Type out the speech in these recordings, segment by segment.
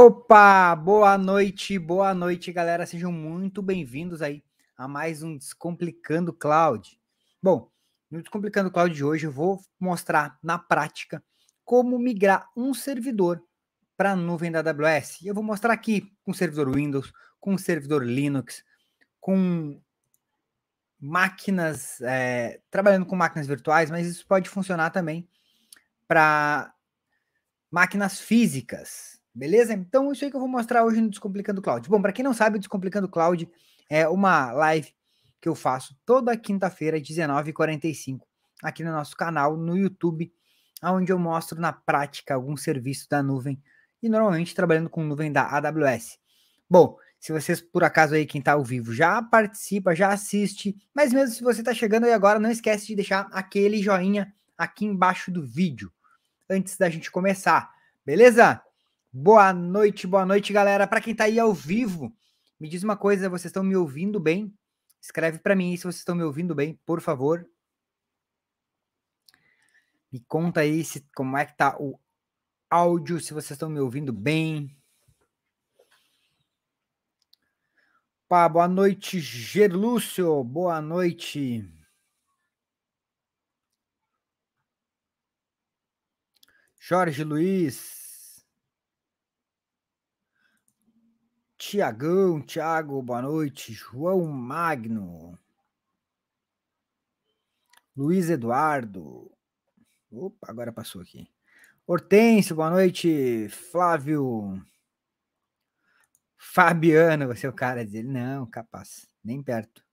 Opa, boa noite, boa noite, galera. Sejam muito bem-vindos aí a mais um Descomplicando Cloud. Bom, no Descomplicando Cloud de hoje eu vou mostrar na prática como migrar um servidor para a nuvem da AWS. Eu vou mostrar aqui com servidor Windows, com servidor Linux, com máquinas, é, trabalhando com máquinas virtuais, mas isso pode funcionar também para máquinas físicas, Beleza? Então, isso aí que eu vou mostrar hoje no Descomplicando Cloud. Bom, para quem não sabe, Descomplicando Cloud é uma live que eu faço toda quinta-feira, 19h45, aqui no nosso canal, no YouTube, onde eu mostro na prática algum serviço da nuvem e normalmente trabalhando com nuvem da AWS. Bom, se vocês por acaso aí quem está ao vivo já participa, já assiste, mas mesmo se você está chegando aí agora, não esquece de deixar aquele joinha aqui embaixo do vídeo antes da gente começar, beleza? Boa noite, boa noite, galera. Para quem está aí ao vivo, me diz uma coisa, vocês estão me ouvindo bem? Escreve para mim aí se vocês estão me ouvindo bem, por favor. Me conta aí se, como é que tá o áudio, se vocês estão me ouvindo bem. Pá, boa noite, Gerlúcio. Boa noite. Jorge Luiz. Tiagão, Tiago, boa noite. João Magno. Luiz Eduardo. Opa, agora passou aqui. Hortêncio, boa noite. Flávio. Fabiano, você é o cara dele. Não, capaz, nem perto.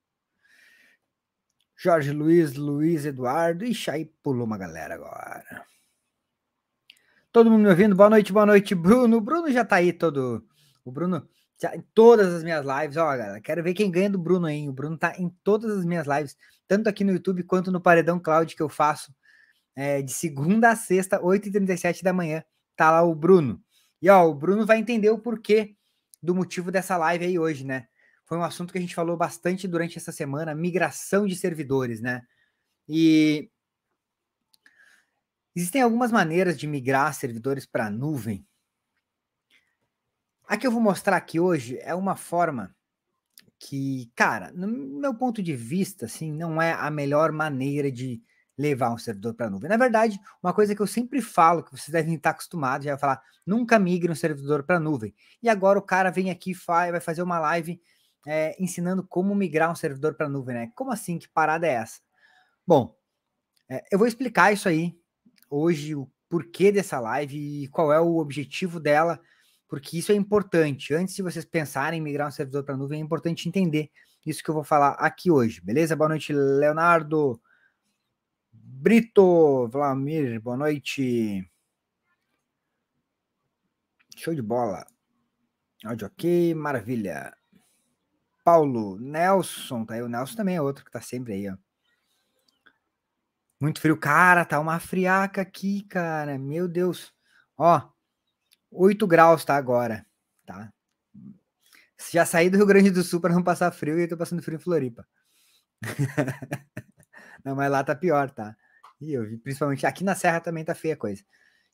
Jorge Luiz, Luiz Eduardo. Ixi, aí pulou uma galera agora. Todo mundo me ouvindo? Boa noite, boa noite, Bruno. O Bruno já tá aí todo. O Bruno em todas as minhas lives. Ó, galera, quero ver quem ganha do Bruno aí. O Bruno tá em todas as minhas lives, tanto aqui no YouTube quanto no Paredão Cloud que eu faço é, de segunda a sexta, 8h37 da manhã. Tá lá o Bruno. E ó, o Bruno vai entender o porquê do motivo dessa live aí hoje, né? Foi um assunto que a gente falou bastante durante essa semana, migração de servidores, né? E existem algumas maneiras de migrar servidores para a nuvem, a que eu vou mostrar aqui hoje é uma forma que, cara, no meu ponto de vista, assim, não é a melhor maneira de levar um servidor para a nuvem. Na verdade, uma coisa que eu sempre falo, que vocês devem estar acostumados, já é vai falar, nunca migre um servidor para a nuvem. E agora o cara vem aqui e vai fazer uma live é, ensinando como migrar um servidor para a nuvem, né? Como assim? Que parada é essa? Bom, é, eu vou explicar isso aí hoje, o porquê dessa live e qual é o objetivo dela, porque isso é importante. Antes de vocês pensarem em migrar um servidor para a nuvem, é importante entender isso que eu vou falar aqui hoje, beleza? Boa noite, Leonardo. Brito, Vlamir, boa noite. Show de bola. Áudio ok, maravilha. Paulo, Nelson, tá aí. O Nelson também é outro que tá sempre aí, ó. Muito frio. Cara, tá uma friaca aqui, cara. Meu Deus. Ó, 8 graus tá agora, tá? Já saí do Rio Grande do Sul para não passar frio e tô passando frio em Floripa. não, mas lá tá pior, tá? E eu vi, principalmente aqui na Serra também tá feia a coisa.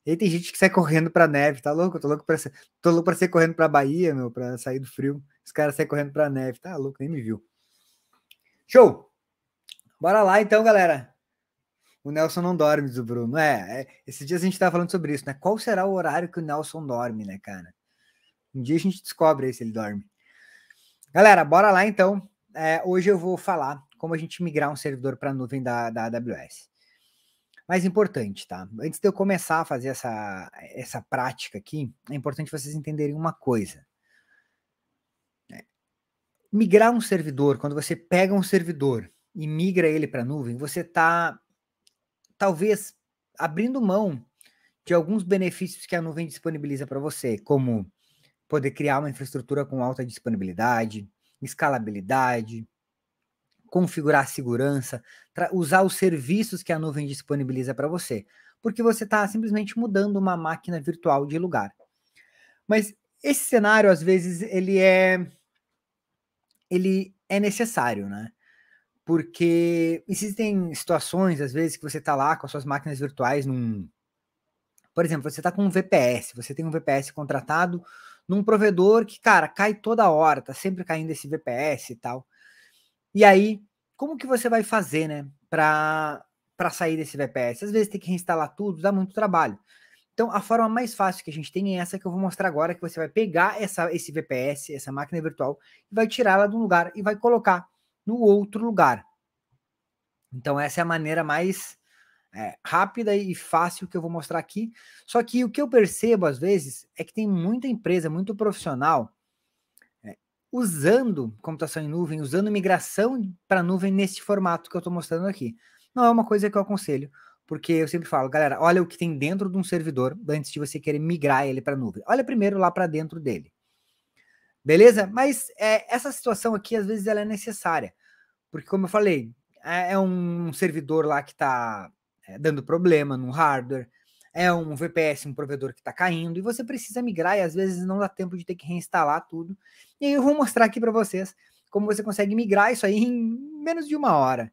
E aí tem gente que sai correndo pra neve, tá louco? tô louco pra ser, tô louco pra ser correndo pra Bahia, meu, pra sair do frio. Os caras saem correndo pra neve, tá louco, nem me viu. Show! Bora lá então, galera o Nelson não dorme, do Bruno. É, é, esses dias a gente estava falando sobre isso, né? Qual será o horário que o Nelson dorme, né, cara? Um dia a gente descobre aí se ele dorme. Galera, bora lá então. É, hoje eu vou falar como a gente migrar um servidor para a nuvem da, da AWS. Mais importante, tá? Antes de eu começar a fazer essa, essa prática aqui, é importante vocês entenderem uma coisa. É, migrar um servidor, quando você pega um servidor e migra ele para a nuvem, você está talvez abrindo mão de alguns benefícios que a nuvem disponibiliza para você, como poder criar uma infraestrutura com alta disponibilidade, escalabilidade, configurar segurança, usar os serviços que a nuvem disponibiliza para você, porque você está simplesmente mudando uma máquina virtual de lugar. Mas esse cenário às vezes ele é ele é necessário, né? porque existem situações, às vezes, que você está lá com as suas máquinas virtuais num. Por exemplo, você está com um VPS, você tem um VPS contratado num provedor que, cara, cai toda hora, tá sempre caindo esse VPS e tal. E aí, como que você vai fazer, né, para sair desse VPS? Às vezes tem que reinstalar tudo, dá muito trabalho. Então, a forma mais fácil que a gente tem é essa que eu vou mostrar agora, que você vai pegar essa, esse VPS, essa máquina virtual, e vai tirá-la de um lugar e vai colocar no outro lugar. Então, essa é a maneira mais é, rápida e fácil que eu vou mostrar aqui. Só que o que eu percebo às vezes é que tem muita empresa, muito profissional é, usando computação em nuvem, usando migração para nuvem nesse formato que eu estou mostrando aqui. Não é uma coisa que eu aconselho, porque eu sempre falo, galera, olha o que tem dentro de um servidor antes de você querer migrar ele para nuvem. Olha primeiro lá para dentro dele. Beleza? Mas é, essa situação aqui, às vezes, ela é necessária. Porque, como eu falei, é, é um servidor lá que está é, dando problema no hardware, é um VPS, um provedor que está caindo, e você precisa migrar, e às vezes não dá tempo de ter que reinstalar tudo. E aí eu vou mostrar aqui para vocês como você consegue migrar isso aí em menos de uma hora.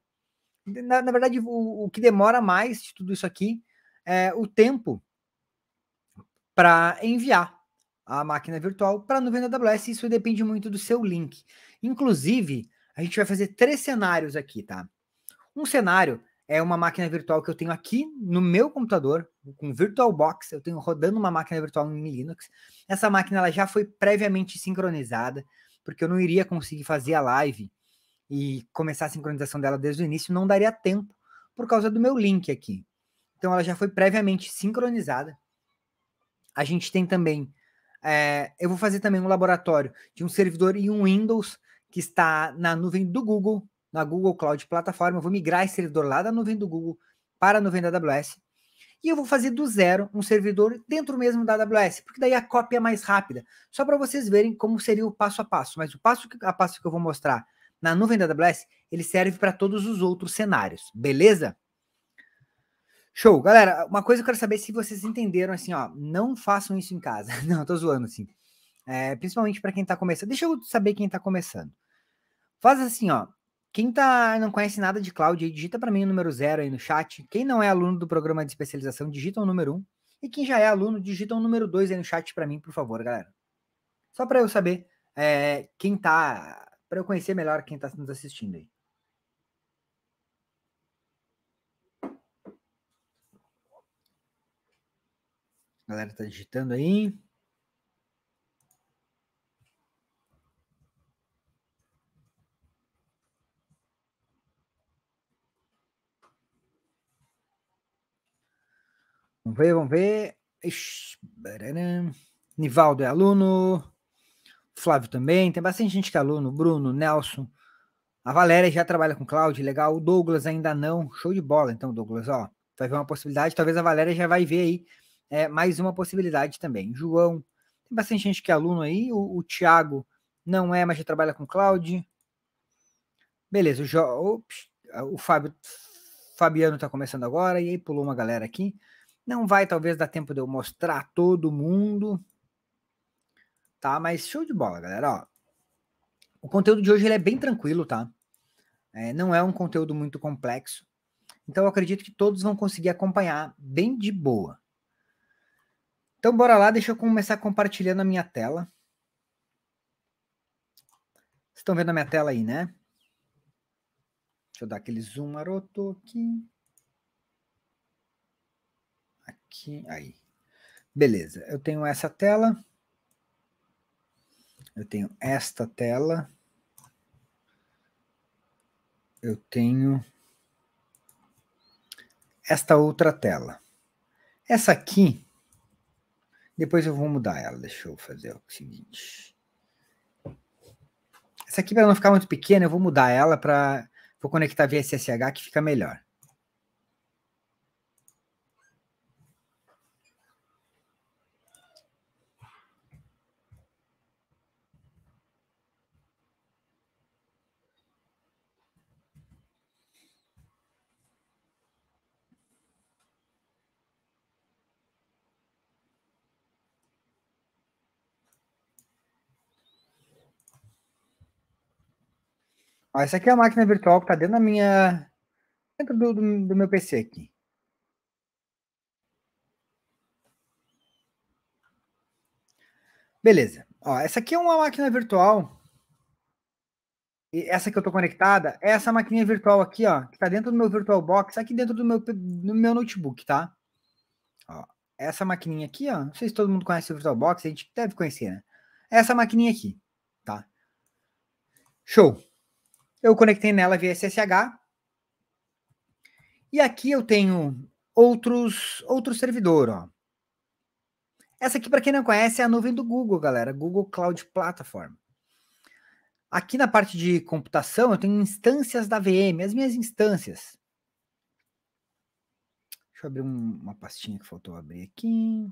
Na, na verdade, o, o, que demora mais de tudo isso aqui é o tempo para enviar a máquina virtual para a nuvem da AWS. Isso depende muito do seu link. Inclusive, a gente vai fazer três cenários aqui, tá? Um cenário é uma máquina virtual que eu tenho aqui no meu computador, com VirtualBox, eu tenho rodando uma máquina virtual em Linux. Essa máquina ela já foi previamente sincronizada, porque eu não iria conseguir fazer a live e começar a sincronização dela desde o início, não daria tempo por causa do meu link aqui. Então ela já foi previamente sincronizada. A gente tem também é, eu vou fazer também um laboratório de um servidor em um Windows que está na nuvem do Google, na Google Cloud Plataforma. Eu vou migrar esse servidor lá da nuvem do Google para a nuvem da AWS. E eu vou fazer do zero um servidor dentro mesmo da AWS, porque daí a cópia é mais rápida. Só para vocês verem como seria o passo a passo. Mas o passo a passo que eu vou mostrar na nuvem da AWS, ele serve para todos os outros cenários, beleza? Show, galera. Uma coisa que eu quero saber é se vocês entenderam assim, ó. Não façam isso em casa. Não, eu tô zoando assim. É, principalmente para quem tá começando. Deixa eu saber quem tá começando. Faz assim, ó. Quem tá, não conhece nada de cloud, digita para mim o número zero aí no chat. Quem não é aluno do programa de especialização, digita o número um. E quem já é aluno, digita o número dois aí no chat para mim, por favor, galera. Só para eu saber é, quem tá, para eu conhecer melhor quem tá nos assistindo aí. A galera tá digitando aí. Vamos ver, vamos ver. Ixi, Nivaldo é aluno. Flávio também. Tem bastante gente que é aluno. Bruno, Nelson. A Valéria já trabalha com Cláudio legal. O Douglas ainda não. Show de bola, então, Douglas, ó. Vai ver uma possibilidade. Talvez a Valéria já vai ver aí é mais uma possibilidade também. João, tem bastante gente que é aluno aí. O, o não é, mas já trabalha com cloud. Beleza, o, jo, ops, o Fábio, Fabiano está começando agora e aí pulou uma galera aqui. Não vai, talvez, dar tempo de eu mostrar todo mundo. Tá, mas show de bola, galera. Ó, o conteúdo de hoje ele é bem tranquilo, tá? É, não é um conteúdo muito complexo. Então, eu acredito que todos vão conseguir acompanhar bem de boa. Então, bora lá, deixa eu começar compartilhando a minha tela. Vocês estão vendo a minha tela aí, né? Deixa eu dar aquele zoom maroto aqui. Aqui, aí. Beleza, eu tenho essa tela. Eu tenho esta tela. Eu tenho esta outra tela. Essa aqui depois eu vou mudar ela. Deixa eu fazer o seguinte. Essa aqui, para não ficar muito pequena, eu vou mudar ela para. Vou conectar via SSH que fica melhor. Ó, essa aqui é a máquina virtual que está dentro da minha. dentro do, do, do meu PC aqui. Beleza. Ó, essa aqui é uma máquina virtual. E essa que eu estou conectada é essa maquininha virtual aqui, ó, que está dentro do meu VirtualBox, aqui dentro do meu, do meu notebook, tá? Ó, essa maquininha aqui, ó, não sei se todo mundo conhece o VirtualBox, a gente deve conhecer, né? Essa maquininha aqui, tá? Show. Eu conectei nela via SSH. E aqui eu tenho outros outro servidor, ó. Essa aqui, para quem não conhece, é a nuvem do Google, galera. Google Cloud Platform. Aqui na parte de computação, eu tenho instâncias da VM, as minhas instâncias. Deixa eu abrir um, uma pastinha que faltou abrir aqui.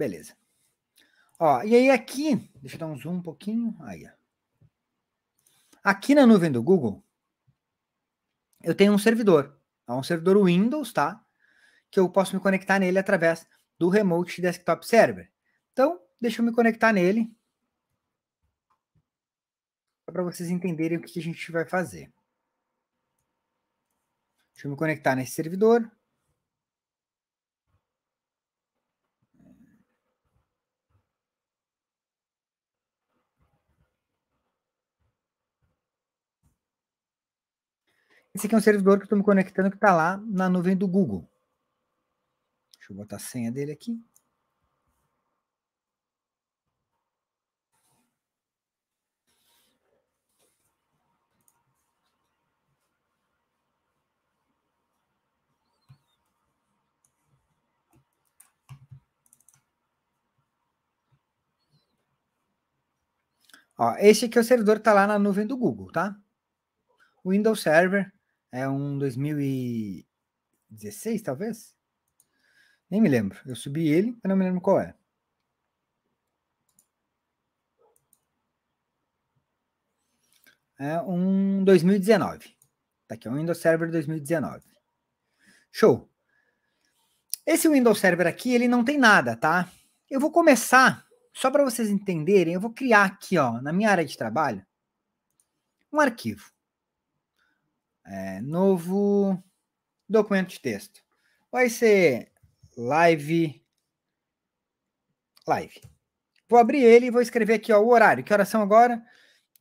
Beleza. Ó, e aí aqui, deixa eu dar um zoom um pouquinho. Aí, ó. Aqui na nuvem do Google, eu tenho um servidor. É um servidor Windows, tá? Que eu posso me conectar nele através do Remote Desktop Server. Então, deixa eu me conectar nele. Para vocês entenderem o que a gente vai fazer. Deixa eu me conectar nesse servidor. Esse aqui é um servidor que eu estou me conectando que está lá na nuvem do Google. Deixa eu botar a senha dele aqui. Ó, esse aqui é o servidor que está lá na nuvem do Google, tá? Windows Server é um 2016, talvez? Nem me lembro. Eu subi ele, mas não me lembro qual é. É um 2019. Tá aqui, é um Windows Server 2019. Show. Esse Windows Server aqui, ele não tem nada, tá? Eu vou começar, só para vocês entenderem, eu vou criar aqui, ó, na minha área de trabalho, um arquivo é, novo documento de texto. Vai ser live. Live. Vou abrir ele e vou escrever aqui ó, o horário. Que horas são agora?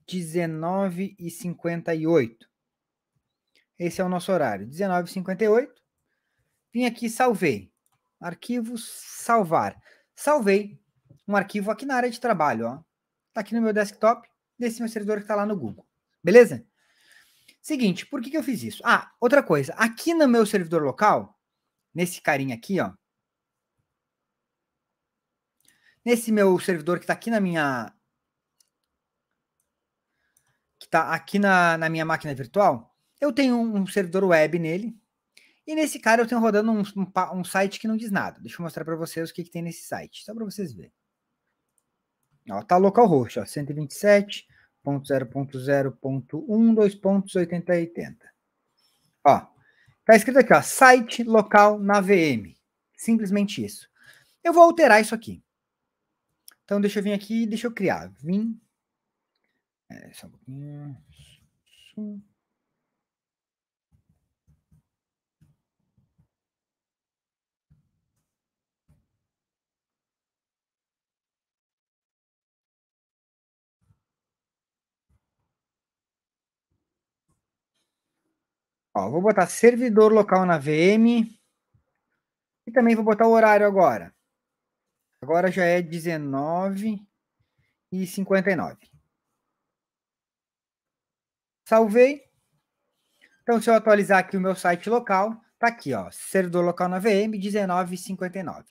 19h58. Esse é o nosso horário. 19h58. Vim aqui salvei. Arquivos, salvar. Salvei um arquivo aqui na área de trabalho. Está Tá aqui no meu desktop, desse meu servidor que está lá no Google. Beleza? Seguinte, por que, que eu fiz isso? Ah, outra coisa. Aqui no meu servidor local, nesse carinha aqui, ó. Nesse meu servidor que está aqui na minha... Que está aqui na, na minha máquina virtual, eu tenho um servidor web nele. E nesse cara eu tenho rodando um, um, um site que não diz nada. Deixa eu mostrar para vocês o que, que tem nesse site. Só para vocês verem. Ó, tá localhost, ó, 127 2.0.0.1, 80. Ó, tá escrito aqui, ó, site local na VM. Simplesmente isso. Eu vou alterar isso aqui. Então, deixa eu vir aqui, deixa eu criar. Vim. É, só um pouquinho. Ó, vou botar servidor local na VM. E também vou botar o horário agora. Agora já é 19 e 59. Salvei. Então, se eu atualizar aqui o meu site local, tá aqui, ó, servidor local na VM 59.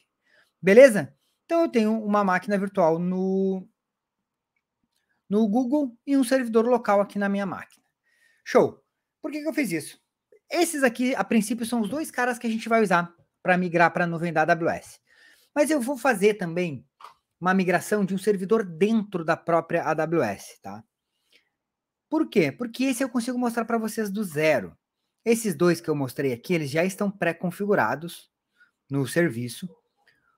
Beleza? Então, eu tenho uma máquina virtual no, no Google e um servidor local aqui na minha máquina. Show! Por que, que eu fiz isso? Esses aqui, a princípio, são os dois caras que a gente vai usar para migrar para a nuvem da AWS. Mas eu vou fazer também uma migração de um servidor dentro da própria AWS, tá? Por quê? Porque esse eu consigo mostrar para vocês do zero. Esses dois que eu mostrei aqui, eles já estão pré-configurados no serviço,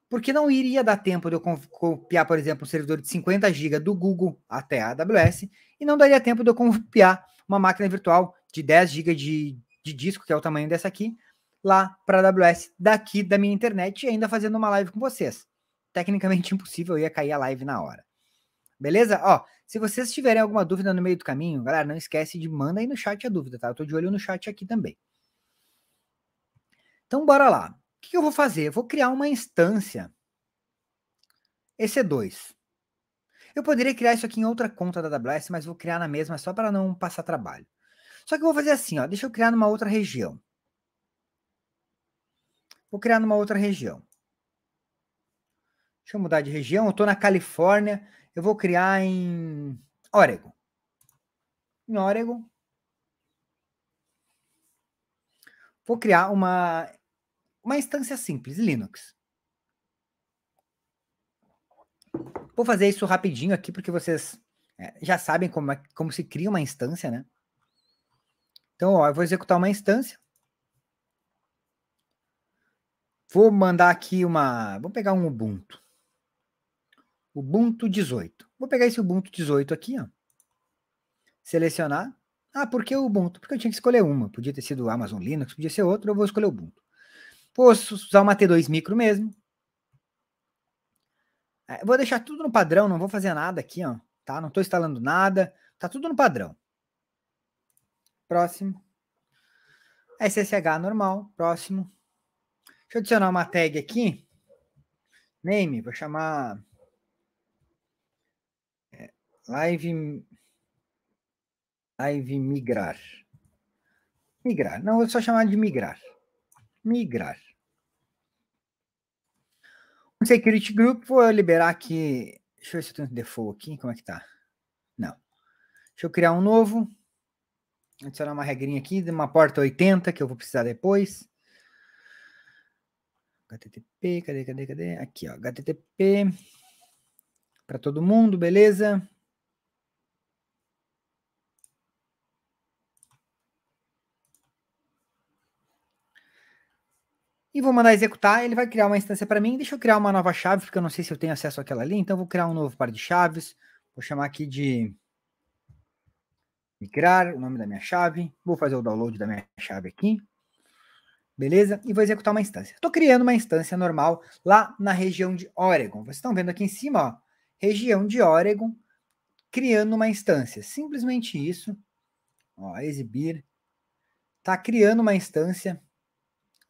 porque não iria dar tempo de eu copiar, por exemplo, um servidor de 50 GB do Google até a AWS, e não daria tempo de eu copiar uma máquina virtual de 10 GB de, de disco, que é o tamanho dessa aqui, lá para a AWS daqui da minha internet e ainda fazendo uma live com vocês. Tecnicamente impossível, ia cair a live na hora. Beleza? Ó, se vocês tiverem alguma dúvida no meio do caminho, galera, não esquece de manda aí no chat a dúvida, tá? Eu tô de olho no chat aqui também. Então bora lá. O que eu vou fazer? Eu vou criar uma instância EC2. É eu poderia criar isso aqui em outra conta da AWS, mas vou criar na mesma só para não passar trabalho. Só que eu vou fazer assim, ó, deixa eu criar numa outra região. Vou criar numa outra região. Deixa eu mudar de região. Eu estou na Califórnia. Eu vou criar em Oregon. Em Oregon. Vou criar uma, uma instância simples, Linux. Vou fazer isso rapidinho aqui, porque vocês é, já sabem como, é, como se cria uma instância, né? Então, ó, eu vou executar uma instância. Vou mandar aqui uma. Vou pegar um Ubuntu. Ubuntu 18. Vou pegar esse Ubuntu 18 aqui, ó. Selecionar. Ah, por que o Ubuntu? Porque eu tinha que escolher uma. Podia ter sido Amazon Linux, podia ser outra, eu vou escolher o Ubuntu. Vou usar uma T2 Micro mesmo. É, vou deixar tudo no padrão, não vou fazer nada aqui, ó. Tá? Não estou instalando nada. Tá tudo no padrão próximo. SSH normal, próximo. Deixa eu adicionar uma tag aqui. Name, vou chamar é, live live migrar. Migrar. Não, vou só chamar de migrar. Migrar. Um security group, vou liberar aqui. Deixa eu ver se eu tenho default aqui. Como é que tá? Não. Deixa eu criar um novo adicionar uma regrinha aqui de uma porta 80 que eu vou precisar depois. HTTP, cadê, cadê, cadê? Aqui, ó, HTTP para todo mundo, beleza? E vou mandar executar, ele vai criar uma instância para mim. Deixa eu criar uma nova chave, porque eu não sei se eu tenho acesso àquela ali, então vou criar um novo par de chaves. Vou chamar aqui de migrar o nome da minha chave, vou fazer o download da minha chave aqui, beleza? E vou executar uma instância. Estou criando uma instância normal lá na região de Oregon. Vocês estão vendo aqui em cima, ó, região de Oregon, criando uma instância. Simplesmente isso, ó, exibir, tá criando uma instância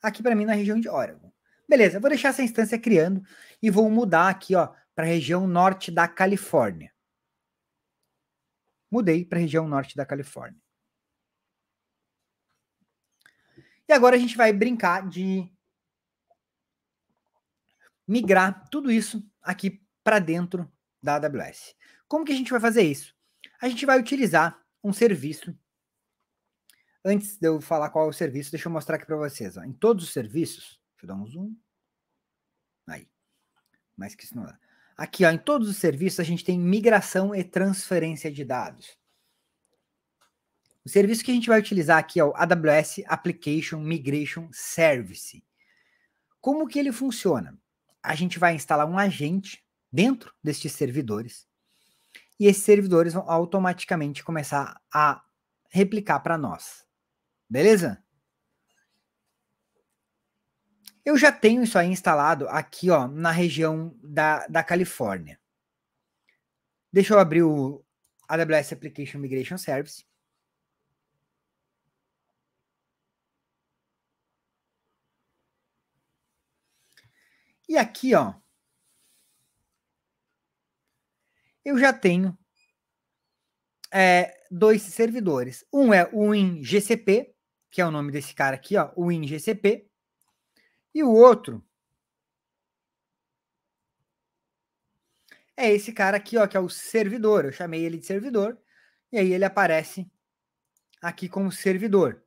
aqui para mim na região de Oregon. Beleza, vou deixar essa instância criando e vou mudar aqui, ó, para a região norte da Califórnia mudei para a região norte da Califórnia. E agora a gente vai brincar de migrar tudo isso aqui para dentro da AWS. Como que a gente vai fazer isso? A gente vai utilizar um serviço. Antes de eu falar qual é o serviço, deixa eu mostrar aqui para vocês. Ó. Em todos os serviços, deixa eu dar um zoom. Aí. Mais que isso não dá. É. Aqui, ó, em todos os serviços, a gente tem migração e transferência de dados. O serviço que a gente vai utilizar aqui é o AWS Application Migration Service. Como que ele funciona? A gente vai instalar um agente dentro destes servidores e esses servidores vão automaticamente começar a replicar para nós. Beleza? Eu já tenho isso aí instalado aqui, ó, na região da, da Califórnia. Deixa eu abrir o AWS Application Migration Service. E aqui, ó, eu já tenho é, dois servidores. Um é o WinGCP, que é o nome desse cara aqui, ó, o WinGCP, e o outro é esse cara aqui, ó, que é o servidor. Eu chamei ele de servidor e aí ele aparece aqui como servidor.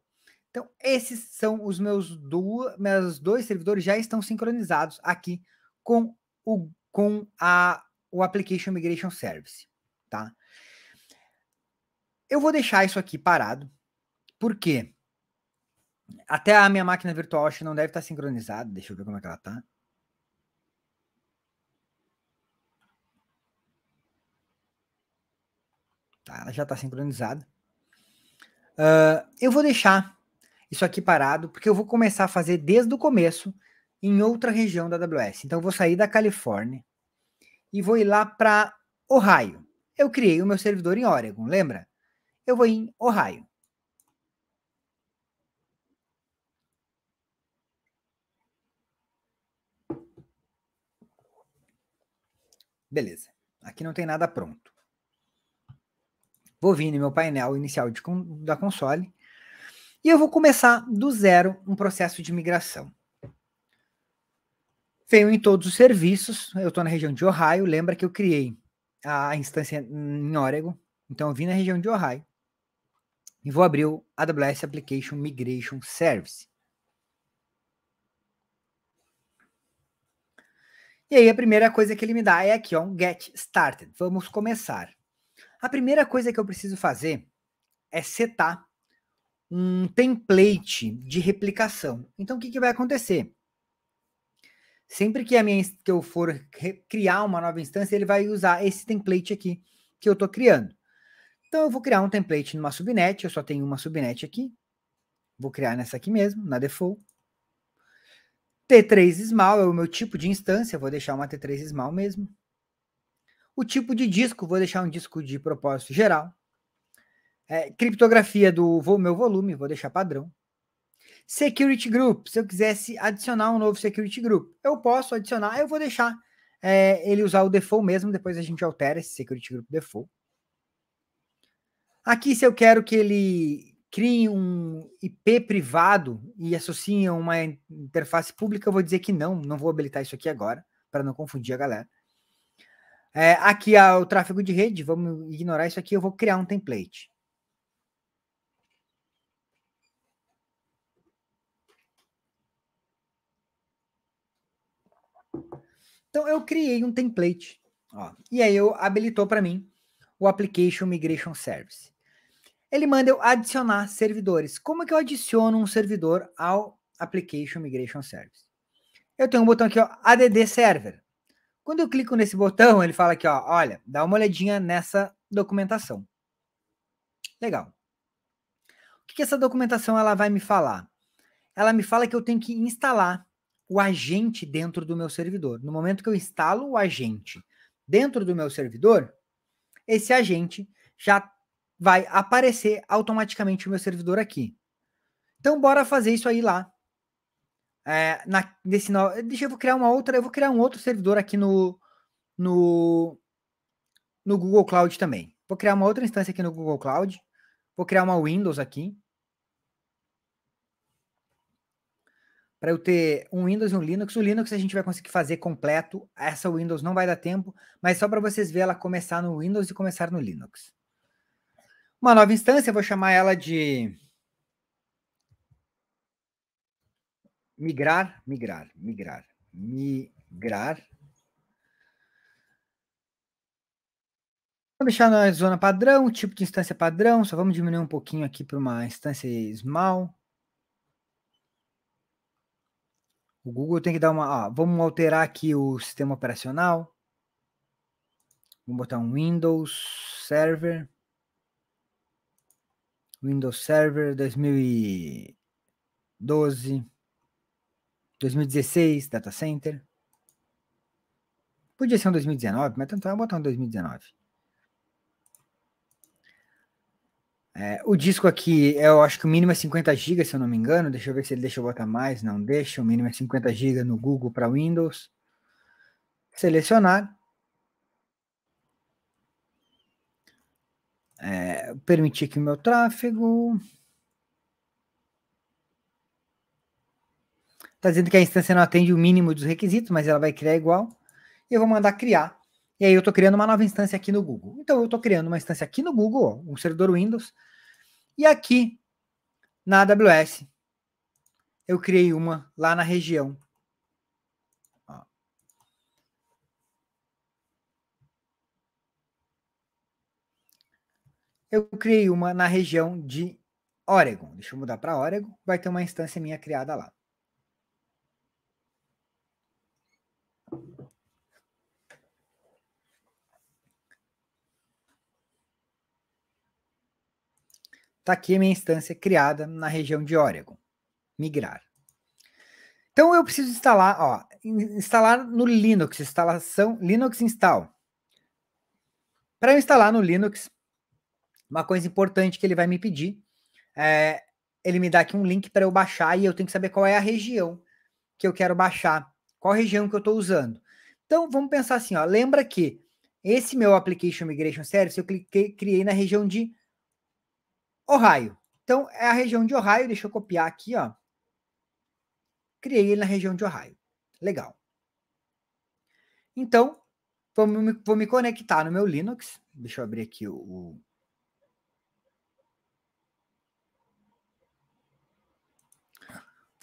Então, esses são os meus, duas meus dois servidores já estão sincronizados aqui com o, com a, o Application Migration Service, tá? Eu vou deixar isso aqui parado, porque até a minha máquina virtual acho que não deve estar tá sincronizada. Deixa eu ver como é que ela tá. Tá, ela já está sincronizada. Uh, eu vou deixar isso aqui parado, porque eu vou começar a fazer desde o começo em outra região da AWS. Então, eu vou sair da Califórnia e vou ir lá para Ohio. Eu criei o meu servidor em Oregon, lembra? Eu vou em Ohio. Beleza. Aqui não tem nada pronto. Vou vir no meu painel inicial de, da console e eu vou começar do zero um processo de migração. Venho em todos os serviços, eu estou na região de Ohio, lembra que eu criei a instância em Oregon, então eu vim na região de Ohio e vou abrir o AWS Application Migration Service. E aí a primeira coisa que ele me dá é aqui, ó, um get started. Vamos começar. A primeira coisa que eu preciso fazer é setar um template de replicação. Então o que, que vai acontecer? Sempre que a minha que eu for criar uma nova instância, ele vai usar esse template aqui que eu estou criando. Então eu vou criar um template numa subnet, eu só tenho uma subnet aqui. Vou criar nessa aqui mesmo, na default. T3 small é o meu tipo de instância, vou deixar uma T3 small mesmo. O tipo de disco, vou deixar um disco de propósito geral. É, criptografia do meu volume, vou deixar padrão. Security Group, se eu quisesse adicionar um novo Security Group, eu posso adicionar, eu vou deixar é, ele usar o default mesmo, depois a gente altera esse Security Group default. Aqui, se eu quero que ele criem um IP privado e associem uma interface pública, eu vou dizer que não, não vou habilitar isso aqui agora, para não confundir a galera. É, aqui há é o tráfego de rede, vamos ignorar isso aqui, eu vou criar um template. Então eu criei um template, ó, e aí eu habilitou para mim o Application Migration Service. Ele manda eu adicionar servidores. Como é que eu adiciono um servidor ao Application Migration Service? Eu tenho um botão aqui, ó, ADD Server. Quando eu clico nesse botão, ele fala aqui, ó, olha, dá uma olhadinha nessa documentação. Legal. O que, que essa documentação ela vai me falar? Ela me fala que eu tenho que instalar o agente dentro do meu servidor. No momento que eu instalo o agente dentro do meu servidor, esse agente já vai aparecer automaticamente o meu servidor aqui. Então, bora fazer isso aí lá. É, na, nesse, deixa eu vou criar uma outra, eu vou criar um outro servidor aqui no, no, no Google Cloud também. Vou criar uma outra instância aqui no Google Cloud. Vou criar uma Windows aqui. para eu ter um Windows e um Linux. O Linux a gente vai conseguir fazer completo. Essa Windows não vai dar tempo, mas só para vocês verem ela começar no Windows e começar no Linux uma nova instância, vou chamar ela de migrar, migrar, migrar, migrar. Vou deixar na zona padrão, tipo de instância padrão, só vamos diminuir um pouquinho aqui para uma instância small. O Google tem que dar uma. Ó, vamos alterar aqui o sistema operacional. Vamos botar um Windows Server. Windows Server 2012, 2016, Data Center. Podia ser um 2019, mas então vou botar um 2019. É, o disco aqui, eu acho que o mínimo é 50 GB, se eu não me engano. Deixa eu ver se ele deixa eu botar mais. Não deixa. O mínimo é 50 GB no Google para Windows. Selecionar. é, permitir que o meu tráfego. Está dizendo que a instância não atende o mínimo dos requisitos, mas ela vai criar igual. E eu vou mandar criar. E aí eu estou criando uma nova instância aqui no Google. Então eu estou criando uma instância aqui no Google, um servidor Windows. E aqui na AWS eu criei uma lá na região eu criei uma na região de Oregon. Deixa eu mudar para Oregon, vai ter uma instância minha criada lá. Está aqui a minha instância criada na região de Oregon. Migrar. Então eu preciso instalar, ó, instalar no Linux, instalação Linux install. Para instalar no Linux, uma coisa importante que ele vai me pedir é ele me dá aqui um link para eu baixar e eu tenho que saber qual é a região que eu quero baixar, qual região que eu estou usando. Então vamos pensar assim, ó, lembra que esse meu application migration service eu cliquei, criei na região de Ohio. Então é a região de Ohio, deixa eu copiar aqui, ó. Criei ele na região de Ohio. Legal. Então, vou me, vou me conectar no meu Linux. Deixa eu abrir aqui o, o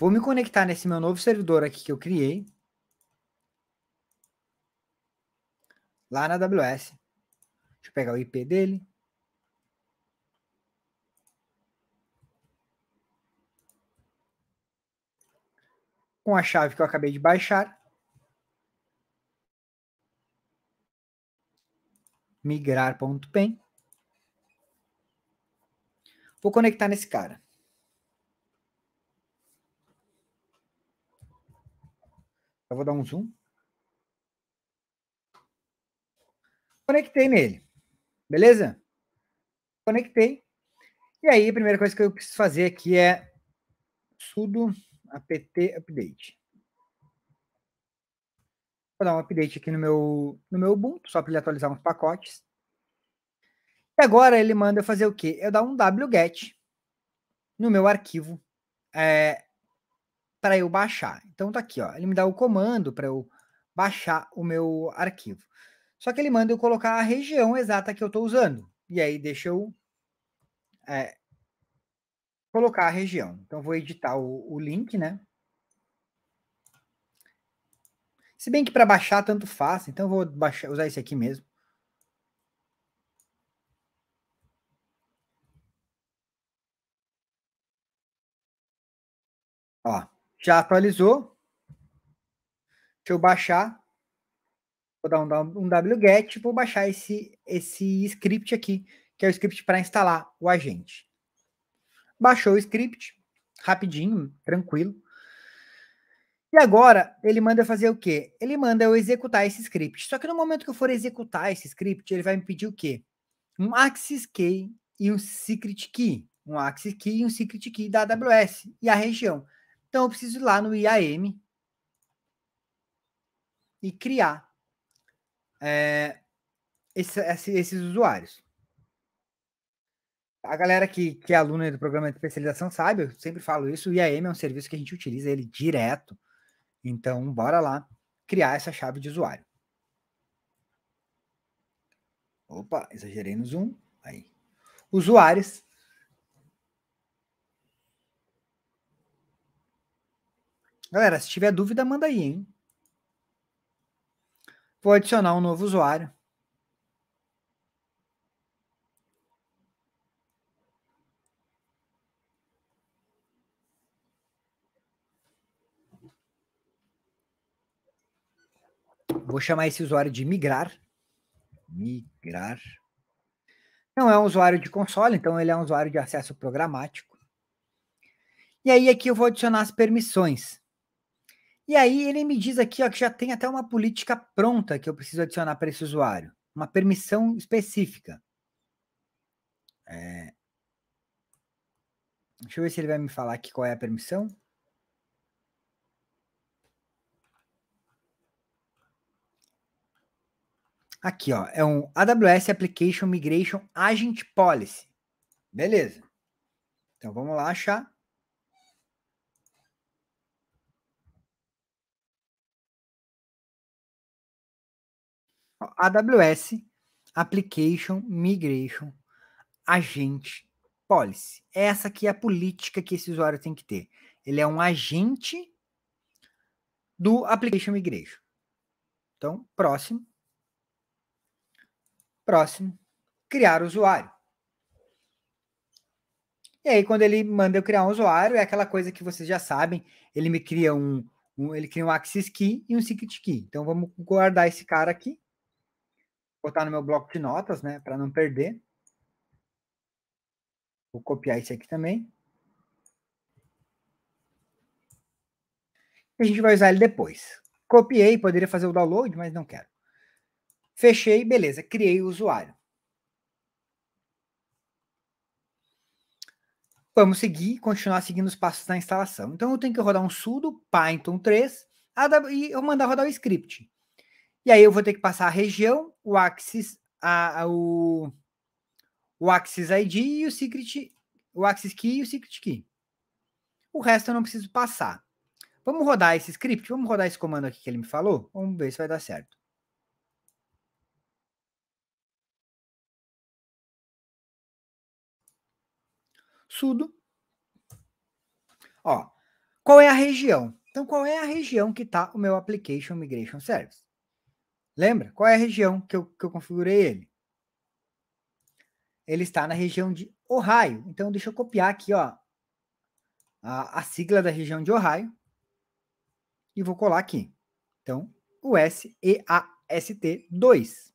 Vou me conectar nesse meu novo servidor aqui que eu criei. Lá na AWS. Deixa eu pegar o IP dele. Com a chave que eu acabei de baixar. Migrar.pen. Vou conectar nesse cara. Eu vou dar um zoom. Conectei nele. Beleza? Conectei. E aí, a primeira coisa que eu preciso fazer aqui é sudo apt update. Vou dar um update aqui no meu, no meu Ubuntu, só para ele atualizar uns pacotes. E agora ele manda eu fazer o quê? Eu dar um wget no meu arquivo é, para eu baixar. Então tá aqui, ó, ele me dá o comando para eu baixar o meu arquivo. Só que ele manda eu colocar a região exata que eu estou usando. E aí deixa eu é, colocar a região. Então vou editar o, o link, né? Se bem que para baixar tanto faz, então vou baixar, usar esse aqui mesmo. Ó. Já atualizou. Deixa eu baixar. Vou dar um, um wget, vou baixar esse, esse script aqui, que é o script para instalar o agente. Baixou o script, rapidinho, tranquilo. E agora ele manda fazer o quê? Ele manda eu executar esse script. Só que no momento que eu for executar esse script, ele vai me pedir o quê? Um access key e um secret key, um access key e um secret key da AWS e a região. Então, eu preciso ir lá no IAM e criar é, esse, esse, esses usuários. A galera que, que é aluna do programa de especialização sabe, eu sempre falo isso, o IAM é um serviço que a gente utiliza ele direto. Então, bora lá criar essa chave de usuário. Opa, exagerei no zoom. Aí. Usuários Galera, se tiver dúvida, manda aí, hein? Vou adicionar um novo usuário. Vou chamar esse usuário de migrar. Migrar. Não é um usuário de console, então ele é um usuário de acesso programático. E aí aqui eu vou adicionar as permissões. E aí ele me diz aqui ó, que já tem até uma política pronta que eu preciso adicionar para esse usuário, uma permissão específica. É... Deixa eu ver se ele vai me falar aqui qual é a permissão. Aqui, ó, é um AWS Application Migration Agent Policy. Beleza. Então vamos lá achar. AWS Application Migration Agente Policy. É essa aqui é a política que esse usuário tem que ter. Ele é um agente do Application Migration. Então, próximo. Próximo. Criar usuário. E aí, quando ele manda eu criar um usuário, é aquela coisa que vocês já sabem. Ele me cria um, um ele cria um Access Key e um Secret Key. Então, vamos guardar esse cara aqui botar no meu bloco de notas, né, para não perder. Vou copiar isso aqui também. A gente vai usar ele depois. Copiei, poderia fazer o download, mas não quero. Fechei, beleza, criei o usuário. Vamos seguir, continuar seguindo os passos da instalação. Então eu tenho que rodar um sudo python 3 e eu mandar rodar o script. E aí eu vou ter que passar a região, o Axis, a, a, o, o Axis ID e o Secret, o Axis Key e o Secret Key. O resto eu não preciso passar. Vamos rodar esse script? Vamos rodar esse comando aqui que ele me falou? Vamos ver se vai dar certo. Sudo. Ó, qual é a região? Então, qual é a região que está o meu Application Migration Service? Lembra? Qual é a região que eu, que eu configurei ele? Ele está na região de Ohio. Então, deixa eu copiar aqui ó, a, a sigla da região de Ohio e vou colar aqui. Então, o S-E-A-S-T-2.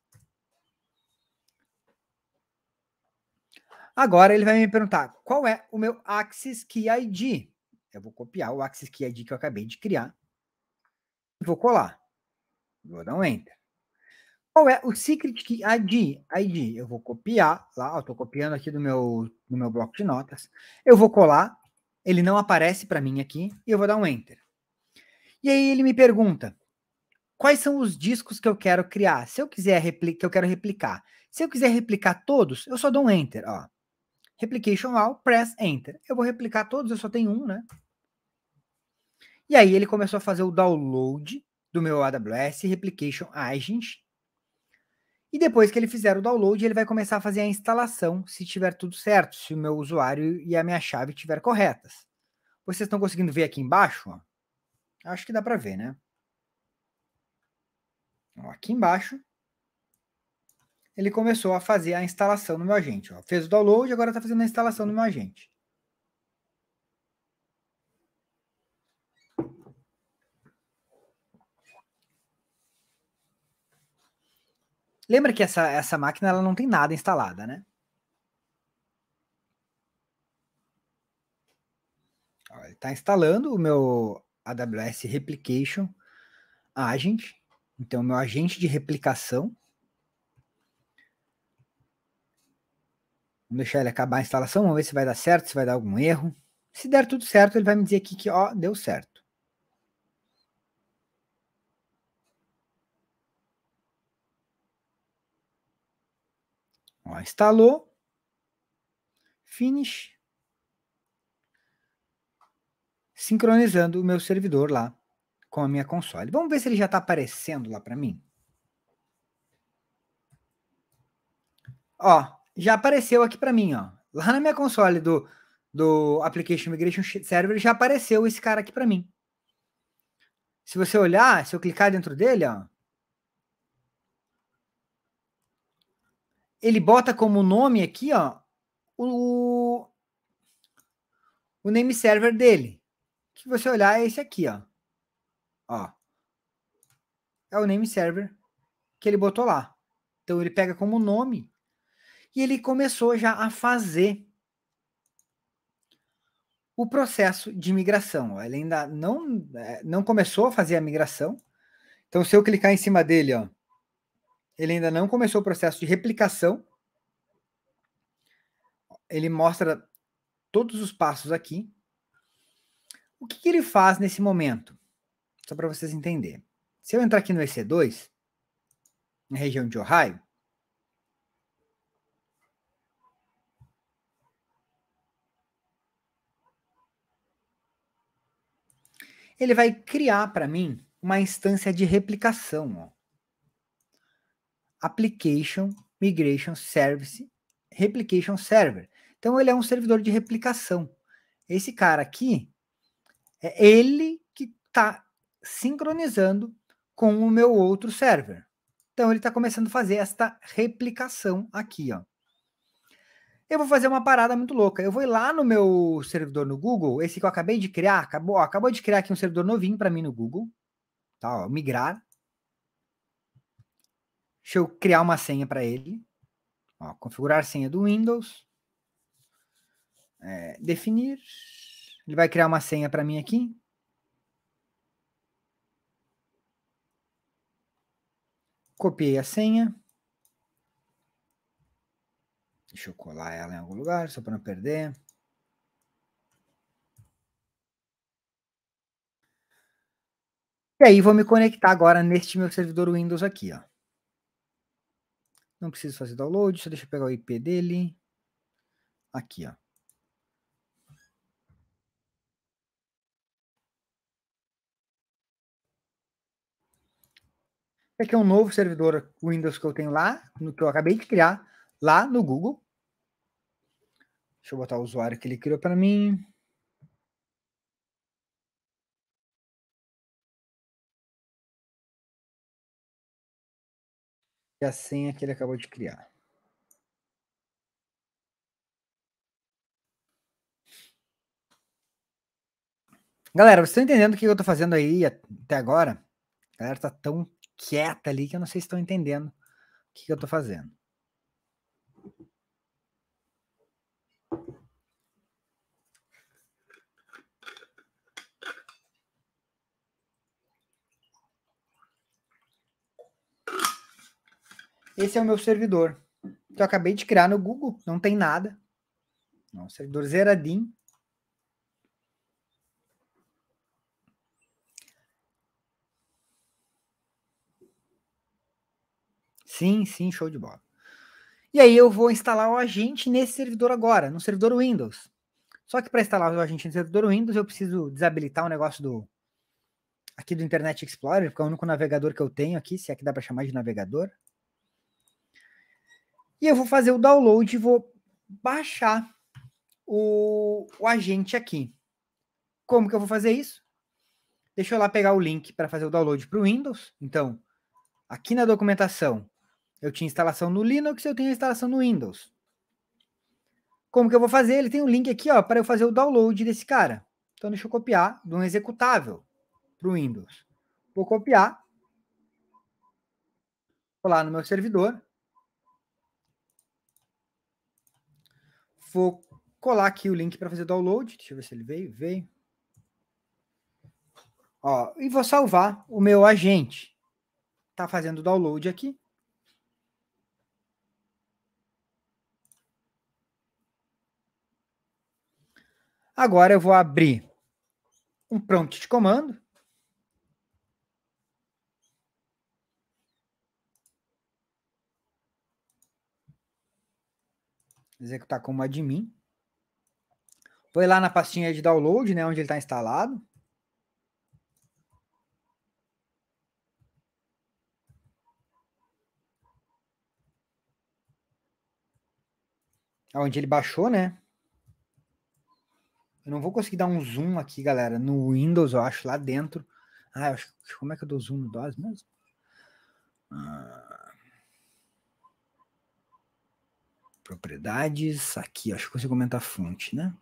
Agora ele vai me perguntar qual é o meu Axis Key ID. Eu vou copiar o Axis Key ID que eu acabei de criar. Vou colar. Vou dar um Enter qual é o Secret Key ID? ID, eu vou copiar lá, eu estou copiando aqui do meu, do meu bloco de notas. Eu vou colar, ele não aparece para mim aqui, e eu vou dar um Enter. E aí ele me pergunta, quais são os discos que eu quero criar? Se eu quiser replicar, que eu quero replicar. Se eu quiser replicar todos, eu só dou um Enter, ó. Replication all, press Enter. Eu vou replicar todos, eu só tenho um, né? E aí ele começou a fazer o download do meu AWS Replication Agent e depois que ele fizer o download, ele vai começar a fazer a instalação, se tiver tudo certo, se o meu usuário e a minha chave estiver corretas. Vocês estão conseguindo ver aqui embaixo? Acho que dá para ver, né? aqui embaixo, ele começou a fazer a instalação no meu agente. Fez o download, agora está fazendo a instalação no meu agente. Lembra que essa, essa máquina ela não tem nada instalada, né? Está instalando o meu AWS Replication Agent. Então, meu agente de replicação. Vamos deixar ele acabar a instalação, vamos ver se vai dar certo, se vai dar algum erro. Se der tudo certo, ele vai me dizer aqui que ó, deu certo. instalou. Finish. Sincronizando o meu servidor lá com a minha console. Vamos ver se ele já está aparecendo lá para mim. Ó, já apareceu aqui para mim, ó. Lá na minha console do, do Application Migration Server já apareceu esse cara aqui para mim. Se você olhar, se eu clicar dentro dele, ó, ele bota como nome aqui, ó, o, o name server dele. Que você olhar é esse aqui, ó. Ó. É o name server que ele botou lá. Então ele pega como nome e ele começou já a fazer o processo de migração. Ele ainda não, é, não começou a fazer a migração. Então, se eu clicar em cima dele, ó, ele ainda não começou o processo de replicação. Ele mostra todos os passos aqui. O que, que ele faz nesse momento? Só para vocês entenderem. Se eu entrar aqui no EC2, na região de Ohio, ele vai criar para mim uma instância de replicação. Ó. Application Migration Service Replication Server. Então ele é um servidor de replicação. Esse cara aqui é ele que está sincronizando com o meu outro server. Então ele está começando a fazer esta replicação aqui, ó. Eu vou fazer uma parada muito louca. Eu vou lá no meu servidor no Google, esse que eu acabei de criar, acabou, acabou de criar aqui um servidor novinho para mim no Google, tá? Ó, migrar. Deixa eu criar uma senha para ele. Ó, configurar senha do Windows. É, definir. Ele vai criar uma senha para mim aqui. Copiei a senha. Deixa eu colar ela em algum lugar, só para não perder. E aí vou me conectar agora neste meu servidor Windows aqui, ó. Não preciso fazer download, só deixa eu pegar o IP dele. Aqui, ó. Esse aqui é um novo servidor Windows que eu tenho lá, no que eu acabei de criar, lá no Google. Deixa eu botar o usuário que ele criou para mim. a senha que ele acabou de criar. Galera, vocês estão entendendo o que eu estou fazendo aí até agora? A galera tá tão quieta ali que eu não sei se estão entendendo o que eu estou fazendo. Esse é o meu servidor que eu acabei de criar no Google, não tem nada. É um servidor zeradinho. Sim, sim, show de bola. E aí eu vou instalar o agente nesse servidor agora, no servidor Windows. Só que para instalar o agente no servidor Windows, eu preciso desabilitar o um negócio do aqui do Internet Explorer, porque é o único navegador que eu tenho aqui, se é que dá para chamar de navegador. E eu vou fazer o download e vou baixar o, o agente aqui. Como que eu vou fazer isso? Deixa eu lá pegar o link para fazer o download para o Windows. Então, aqui na documentação, eu tinha instalação no Linux, eu tenho a instalação no Windows. Como que eu vou fazer? Ele tem um link aqui, ó, para eu fazer o download desse cara. Então deixa eu copiar de um executável para o Windows. Vou copiar. Vou lá no meu servidor. Vou colar aqui o link para fazer download. Deixa eu ver se ele veio. Veio. Ó, e vou salvar o meu agente. Tá fazendo download aqui. Agora eu vou abrir um prompt de comando. executar como admin. Foi lá na pastinha de download, né, onde ele está instalado. Onde ele baixou, né? Eu não vou conseguir dar um zoom aqui, galera, no Windows, eu acho, lá dentro. Ah, eu acho, como é que eu dou zoom no DOS mesmo? Ah. Propriedades, aqui, acho que consigo aumentar a fonte, né?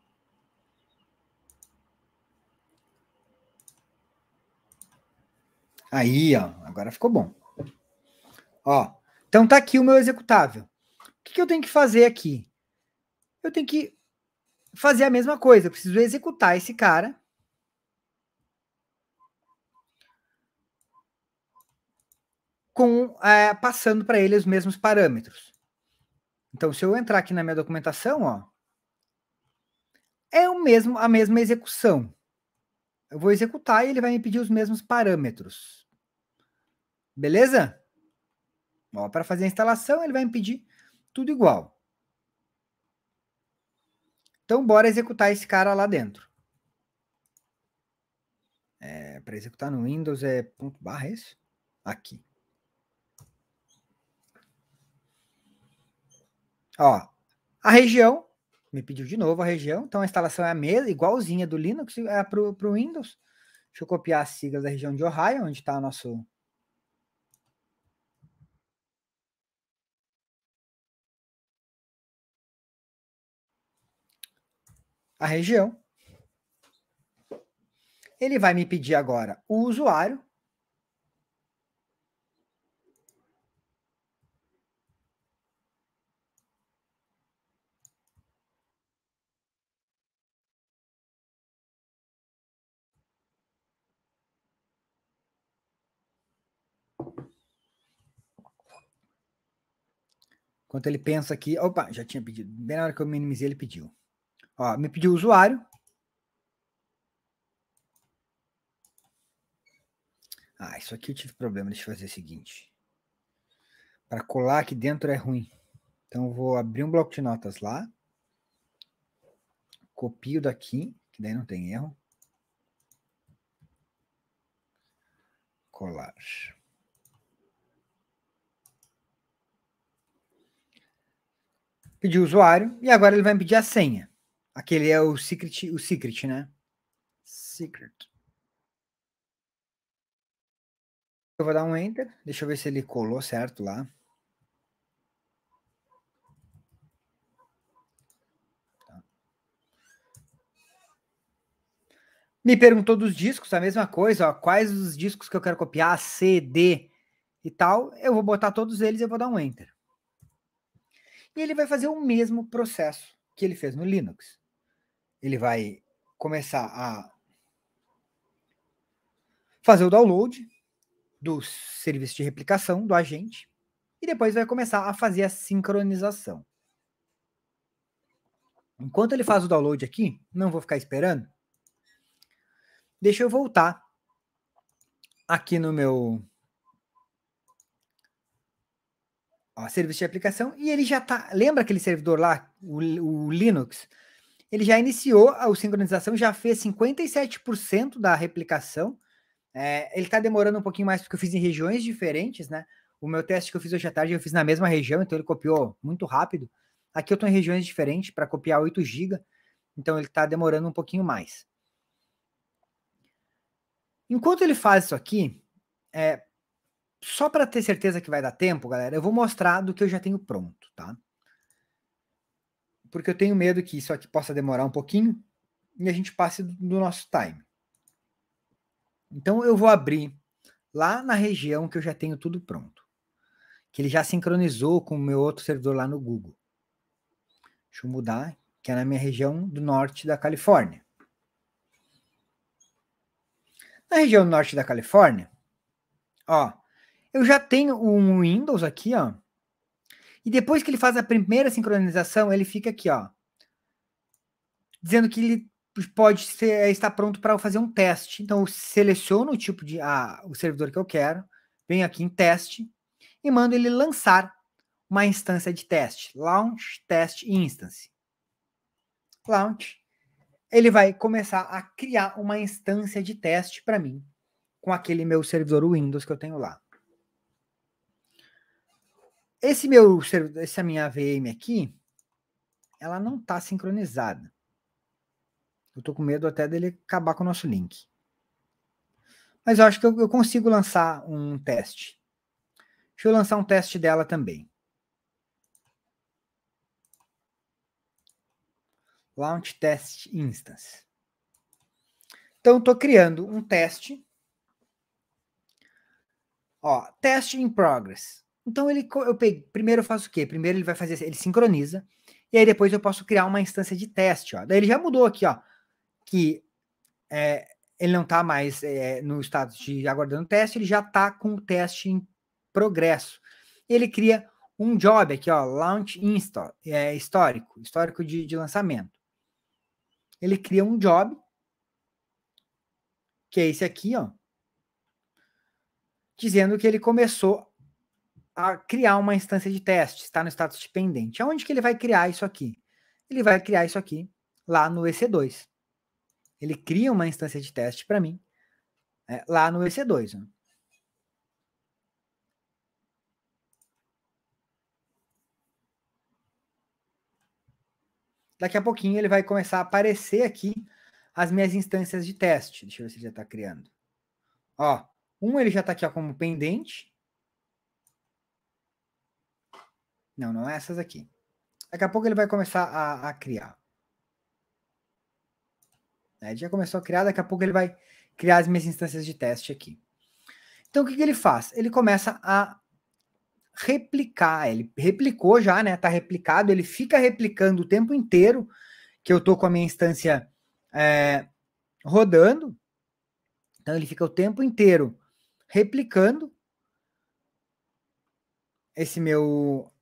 Aí, ó, agora ficou bom. Ó, então tá aqui o meu executável. O que, que eu tenho que fazer aqui? Eu tenho que fazer a mesma coisa. Eu preciso executar esse cara. com é, passando para ele os mesmos parâmetros. Então, se eu entrar aqui na minha documentação, ó, é o mesmo, a mesma execução. Eu vou executar e ele vai me pedir os mesmos parâmetros. Beleza? Para fazer a instalação, ele vai me pedir tudo igual. Então, bora executar esse cara lá dentro. É, Para executar no Windows é ponto barra é isso? Aqui. Ó, a região, me pediu de novo a região, então a instalação é a mesma, igualzinha do Linux é para o Windows. Deixa eu copiar as siglas da região de Ohio, onde está o nosso a região. Ele vai me pedir agora o usuário, Enquanto ele pensa aqui. Opa, já tinha pedido. Bem na hora que eu minimizei, ele pediu. Ó, me pediu o usuário. Ah, isso aqui eu tive problema. Deixa eu fazer o seguinte. Para colar aqui dentro é ruim. Então eu vou abrir um bloco de notas lá. Copio daqui, que daí não tem erro. Colar. pediu o usuário e agora ele vai me pedir a senha. Aquele é o secret, o secret, né? Secret. Eu vou dar um enter, deixa eu ver se ele colou certo lá. Tá. Me perguntou dos discos, a mesma coisa, ó, quais os discos que eu quero copiar, C, D e tal. Eu vou botar todos eles e vou dar um enter. E ele vai fazer o mesmo processo que ele fez no Linux. Ele vai começar a fazer o download do serviço de replicação do agente e depois vai começar a fazer a sincronização. Enquanto ele faz o download aqui, não vou ficar esperando. Deixa eu voltar aqui no meu ó, serviço de aplicação, e ele já tá. Lembra aquele servidor lá, o, o Linux? Ele já iniciou a sincronização, já fez 57% da replicação. É, ele está demorando um pouquinho mais porque eu fiz em regiões diferentes, né? O meu teste que eu fiz hoje à tarde eu fiz na mesma região, então ele copiou muito rápido. Aqui eu estou em regiões diferentes para copiar 8 GB, então ele está demorando um pouquinho mais. Enquanto ele faz isso aqui, é, só para ter certeza que vai dar tempo, galera, eu vou mostrar do que eu já tenho pronto, tá? Porque eu tenho medo que isso aqui possa demorar um pouquinho e a gente passe do nosso time. Então eu vou abrir lá na região que eu já tenho tudo pronto, que ele já sincronizou com o meu outro servidor lá no Google. Deixa eu mudar, que é na minha região do norte da Califórnia. Na região norte da Califórnia, ó, eu já tenho um Windows aqui, ó. E depois que ele faz a primeira sincronização, ele fica aqui, ó. Dizendo que ele pode ser, eh, estar pronto para fazer um teste. Então, eu seleciono o tipo de ah, o servidor que eu quero, venho aqui em teste e mando ele lançar uma instância de teste, launch test instance. Launch. Ele vai começar a criar uma instância de teste para mim com aquele meu servidor Windows que eu tenho lá. Esse meu essa minha VM aqui, ela não está sincronizada. Eu estou com medo até dele acabar com o nosso link. Mas eu acho que eu, eu consigo lançar um teste. Deixa eu lançar um teste dela também. Launch Test Instance. Então, estou criando um teste. Ó, teste in progress. Então ele, eu peguei primeiro eu faço o quê? Primeiro ele vai fazer, ele sincroniza, e aí depois eu posso criar uma instância de teste, ó. Daí ele já mudou aqui, ó, que é, ele não está mais é, no estado de aguardando teste, ele já está com o teste em progresso. Ele cria um job aqui, ó, launch insta, é, histórico, histórico de, de lançamento. Ele cria um job, que é esse aqui, ó, dizendo que ele começou a criar uma instância de teste, está no status de pendente. Aonde que ele vai criar isso aqui? Ele vai criar isso aqui lá no EC2. Ele cria uma instância de teste para mim é, lá no EC2. Né? Daqui a pouquinho ele vai começar a aparecer aqui as minhas instâncias de teste. Deixa eu ver se ele já está criando. Ó, um ele já está aqui ó, como pendente, Não, não é essas aqui. Daqui a pouco ele vai começar a, a criar. É, ele já começou a criar, daqui a pouco ele vai criar as minhas instâncias de teste aqui. Então, o que, que ele faz? Ele começa a replicar. É, ele replicou já, né? Tá replicado. Ele fica replicando o tempo inteiro que eu tô com a minha instância é, rodando. Então ele fica o tempo inteiro replicando esse meu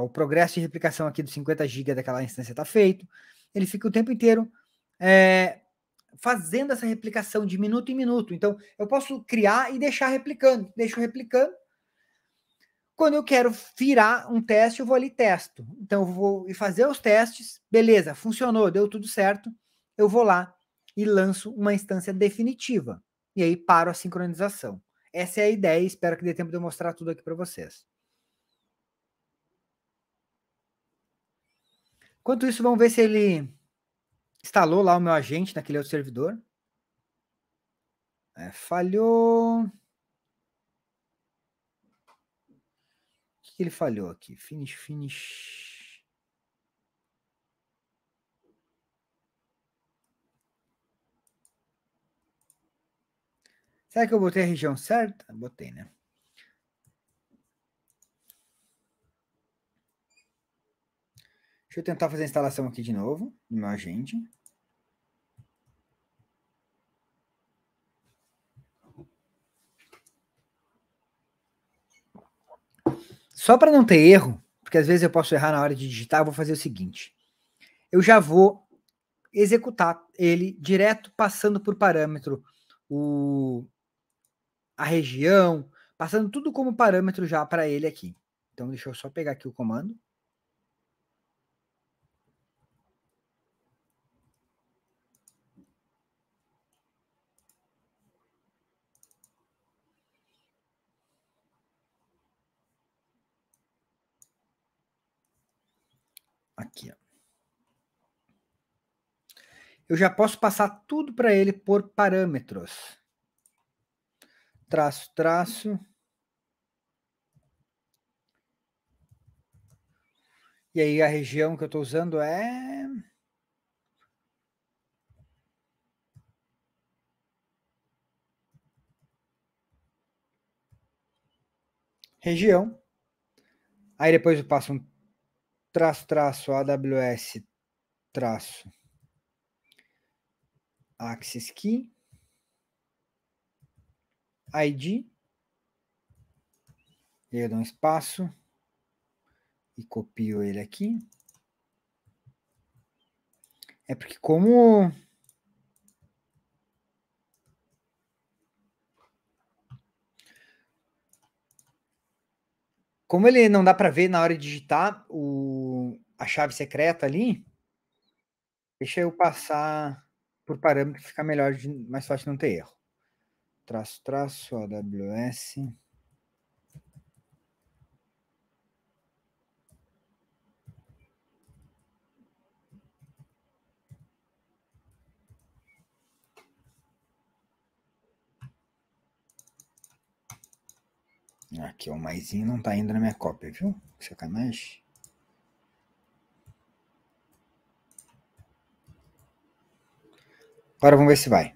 o progresso de replicação aqui dos 50 GB daquela instância está feito. Ele fica o tempo inteiro é, fazendo essa replicação de minuto em minuto. Então, eu posso criar e deixar replicando. Deixo replicando. Quando eu quero virar um teste, eu vou ali e testo. Então, eu vou fazer os testes. Beleza, funcionou, deu tudo certo. Eu vou lá e lanço uma instância definitiva. E aí paro a sincronização. Essa é a ideia, espero que dê tempo de eu mostrar tudo aqui para vocês. Enquanto isso, vamos ver se ele instalou lá o meu agente naquele outro servidor. É, falhou. O que, que ele falhou aqui? Finish, finish. Será que eu botei a região certa? Botei, né? Deixa eu tentar fazer a instalação aqui de novo, no meu agente. Só para não ter erro, porque às vezes eu posso errar na hora de digitar, eu vou fazer o seguinte. Eu já vou executar ele direto passando por parâmetro o, a região, passando tudo como parâmetro já para ele aqui. Então deixa eu só pegar aqui o comando. eu já posso passar tudo para ele por parâmetros. Traço, traço. E aí a região que eu estou usando é. Região. Aí depois eu passo um traço, traço, AWS, traço. Axis Key, ID, e eu dou um espaço e copio ele aqui. É porque como como ele não dá para ver na hora de digitar o, a chave secreta ali, deixa eu passar por parâmetro fica melhor, de, mais fácil não ter erro. Traço, traço, AWS. Aqui, é o maisinho não está indo na minha cópia, viu? Sacanagem. Agora vamos ver se vai.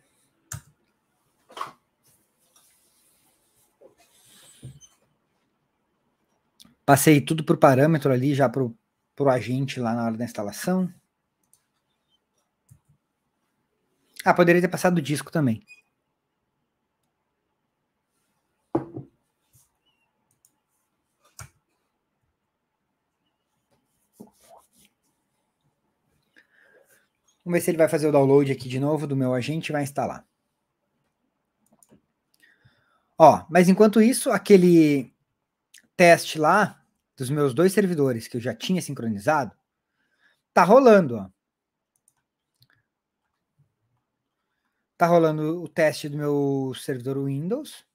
Passei tudo para o parâmetro ali, já para o agente lá na hora da instalação. Ah, poderia ter passado o disco também. Vamos ver se ele vai fazer o download aqui de novo do meu agente e vai instalar. Ó, mas enquanto isso, aquele teste lá dos meus dois servidores que eu já tinha sincronizado, tá rolando, ó. Tá rolando o teste do meu servidor Windows.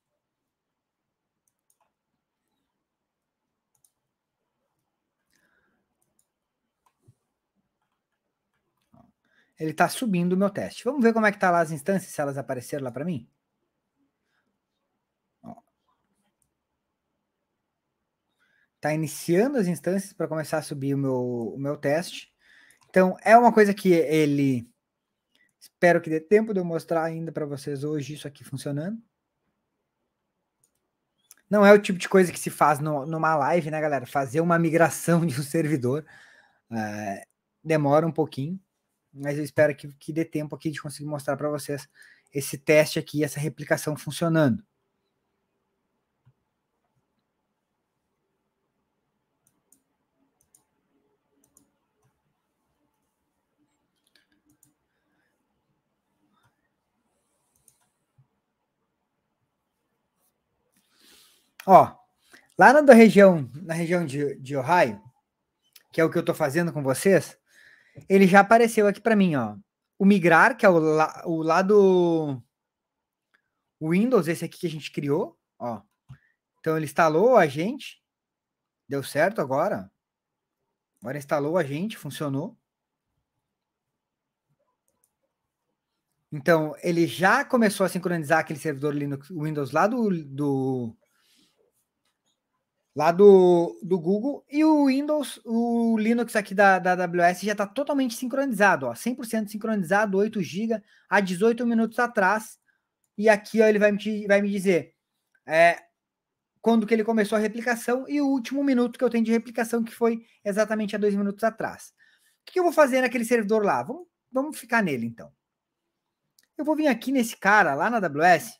Ele está subindo o meu teste. Vamos ver como é que está lá as instâncias, se elas apareceram lá para mim? Está iniciando as instâncias para começar a subir o meu, o meu teste. Então, é uma coisa que ele... Espero que dê tempo de eu mostrar ainda para vocês hoje isso aqui funcionando. Não é o tipo de coisa que se faz no, numa live, né, galera? Fazer uma migração de um servidor eh, demora um pouquinho mas eu espero que, que dê tempo aqui de conseguir mostrar para vocês esse teste aqui, essa replicação funcionando. Ó, lá na região, na região de, de Ohio, que é o que eu estou fazendo com vocês, ele já apareceu aqui para mim, ó. O migrar, que é o, la, o lado Windows, esse aqui que a gente criou, ó. Então ele instalou a gente, deu certo agora. Agora instalou a gente, funcionou. Então ele já começou a sincronizar aquele servidor Linux Windows lá do, do lá do, do Google. E o Windows, o Linux aqui da, da AWS já está totalmente sincronizado, ó, 100% sincronizado, 8 GB, há 18 minutos atrás. E aqui ó, ele vai me, vai me dizer é, quando que ele começou a replicação e o último minuto que eu tenho de replicação, que foi exatamente há dois minutos atrás. O que eu vou fazer naquele servidor lá? Vamos, vamos ficar nele, então. Eu vou vir aqui nesse cara, lá na AWS.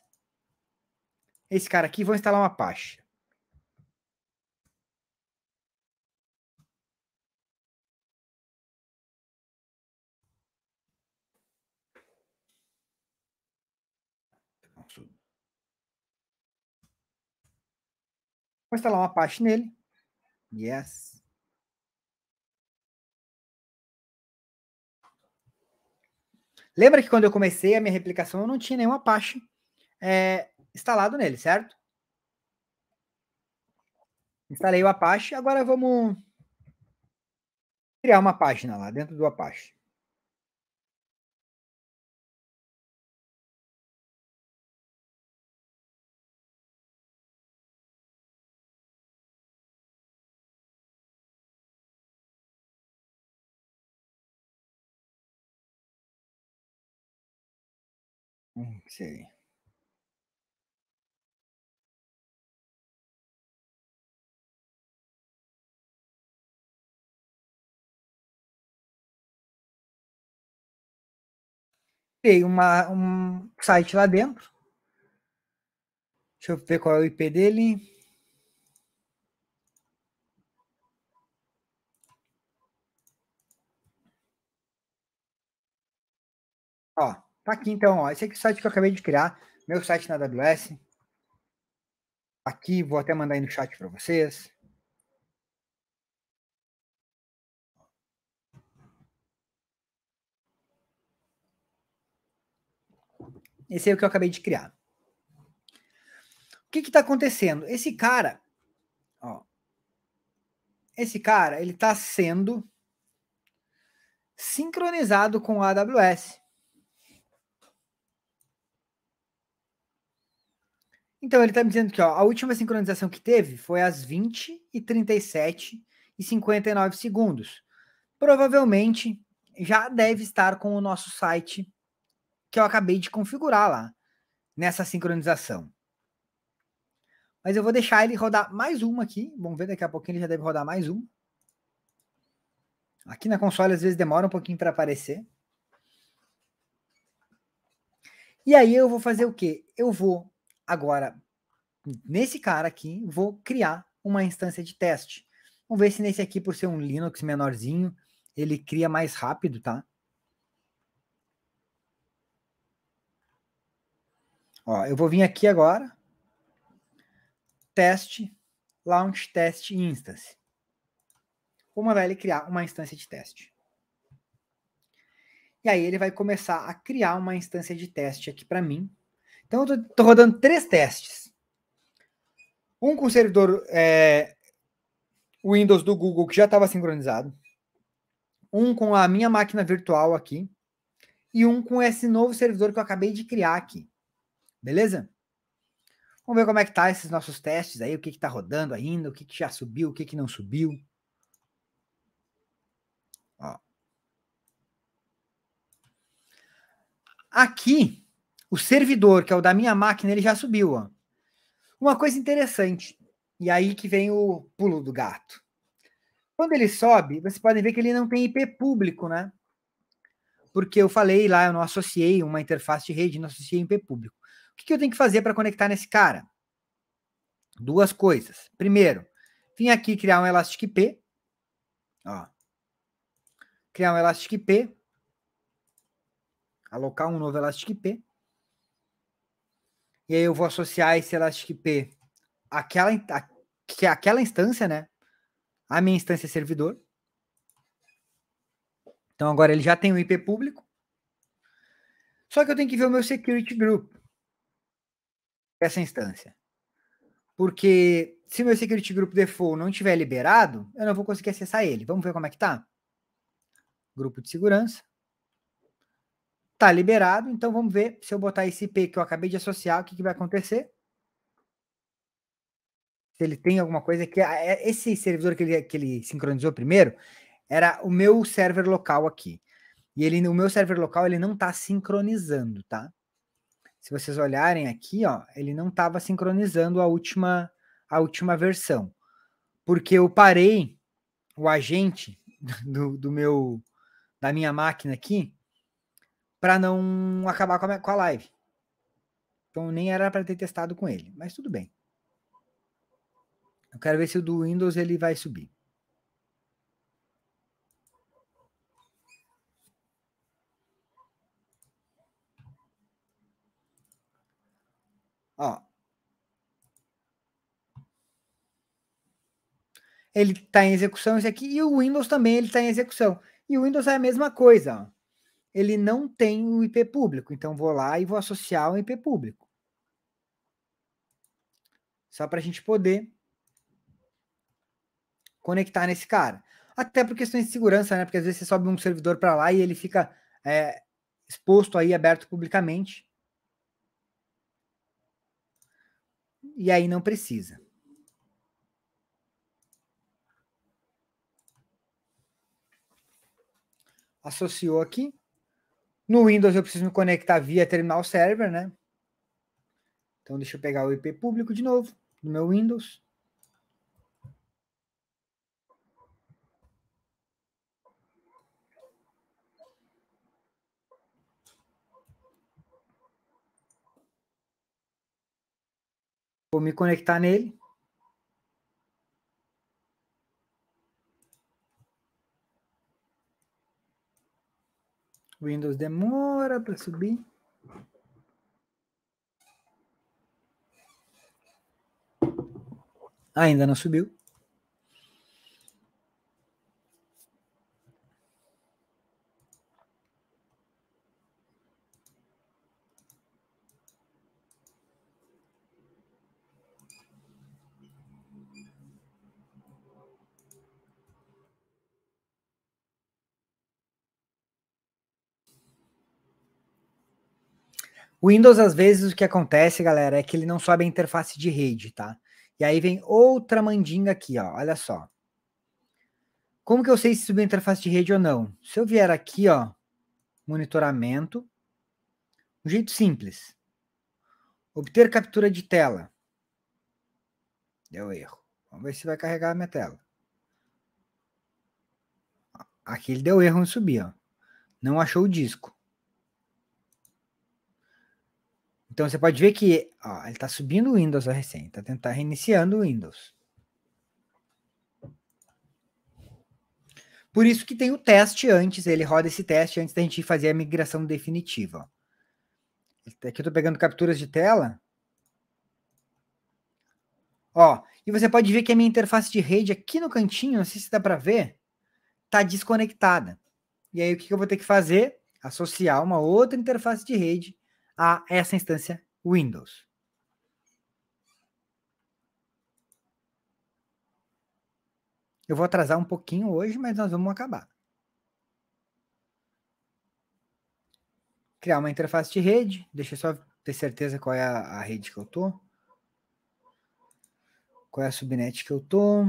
Esse cara aqui, vou instalar uma pasta. Vou instalar uma Apache nele. Yes. Lembra que quando eu comecei a minha replicação, eu não tinha nenhum Apache é, instalado nele, certo? Instalei o Apache, agora vamos criar uma página lá dentro do Apache. Hum, sei. Criei uma, um site lá dentro. Deixa eu ver qual é o IP dele. Tá aqui então, ó. Esse aqui é o site que eu acabei de criar, meu site na AWS. Aqui, vou até mandar aí no chat para vocês. Esse é o que eu acabei de criar. O que está acontecendo? Esse cara, ó, esse cara, ele está sendo sincronizado com a AWS. Então, ele está me dizendo que ó, a última sincronização que teve foi às 20 e 37 e 59 segundos. Provavelmente já deve estar com o nosso site que eu acabei de configurar lá, nessa sincronização. Mas eu vou deixar ele rodar mais uma aqui. Vamos ver, daqui a pouquinho ele já deve rodar mais um. Aqui na console, às vezes, demora um pouquinho para aparecer. E aí eu vou fazer o quê? Eu vou Agora, nesse cara aqui, vou criar uma instância de teste. Vamos ver se nesse aqui, por ser um Linux menorzinho, ele cria mais rápido, tá? Ó, eu vou vir aqui agora, teste, launch test instance. Vou mandar ele criar uma instância de teste. E aí ele vai começar a criar uma instância de teste aqui para mim, então, eu estou rodando três testes. Um com o servidor é, Windows do Google, que já estava sincronizado. Um com a minha máquina virtual aqui. E um com esse novo servidor que eu acabei de criar aqui. Beleza? Vamos ver como é que tá esses nossos testes aí, o que está rodando ainda, o que, que já subiu, o que, que não subiu. Ó. Aqui o servidor, que é o da minha máquina, ele já subiu. Ó. Uma coisa interessante, e aí que vem o pulo do gato. Quando ele sobe, vocês podem ver que ele não tem IP público, né? Porque eu falei lá, eu não associei uma interface de rede, não associei IP público. O que, que eu tenho que fazer para conectar nesse cara? Duas coisas. Primeiro, vim aqui criar um Elastic IP. Ó. Criar um Elastic IP. Alocar um novo Elastic IP e aí eu vou associar esse Elastic P àquela, à, é aquela instância, né? A minha instância é servidor. Então agora ele já tem o um IP público. Só que eu tenho que ver o meu security group. Essa instância. Porque se meu security group default não tiver liberado, eu não vou conseguir acessar ele. Vamos ver como é que tá? Grupo de segurança. Tá liberado, então vamos ver se eu botar esse IP que eu acabei de associar, o que, que vai acontecer. Se ele tem alguma coisa que... É, é, esse servidor que ele, que ele sincronizou primeiro era o meu server local aqui. E ele, o meu server local ele não está sincronizando, tá? Se vocês olharem aqui, ó, ele não estava sincronizando a última, a última versão. Porque eu parei o agente do, do meu da minha máquina aqui para não acabar com a, com a live. Então nem era para ter testado com ele, mas tudo bem. Eu quero ver se o do Windows ele vai subir. Ó. Ele está em execução esse aqui e o Windows também ele está em execução. E o Windows é a mesma coisa, ó ele não tem o IP público. Então, vou lá e vou associar o IP público. Só para a gente poder conectar nesse cara. Até por questões de segurança, né? Porque às vezes você sobe um servidor para lá e ele fica é, exposto aí, aberto publicamente. E aí não precisa. Associou aqui. No Windows eu preciso me conectar via terminal server, né? Então deixa eu pegar o IP público de novo, no meu Windows. Vou me conectar nele. Windows demora para subir. Ainda não subiu. O Windows, às vezes, o que acontece, galera, é que ele não sobe a interface de rede, tá? E aí vem outra mandinga aqui, ó. Olha só. Como que eu sei se subiu a interface de rede ou não? Se eu vier aqui, ó, monitoramento, um jeito simples. Obter captura de tela. Deu erro. Vamos ver se vai carregar a minha tela. Aqui ele deu erro em subir, ó. Não achou o disco. Então você pode ver que ó, ele está subindo o Windows ó, recém, está tentando tá reiniciando o Windows. Por isso que tem o teste antes, ele roda esse teste antes da gente fazer a migração definitiva. Aqui eu estou pegando capturas de tela. Ó, e você pode ver que a minha interface de rede aqui no cantinho, não sei se dá para ver, está desconectada. E aí o que eu vou ter que fazer? Associar uma outra interface de rede a essa instância Windows. Eu vou atrasar um pouquinho hoje, mas nós vamos acabar. Criar uma interface de rede. Deixa eu só ter certeza qual é a, a rede que eu tô. Qual é a subnet que eu tô.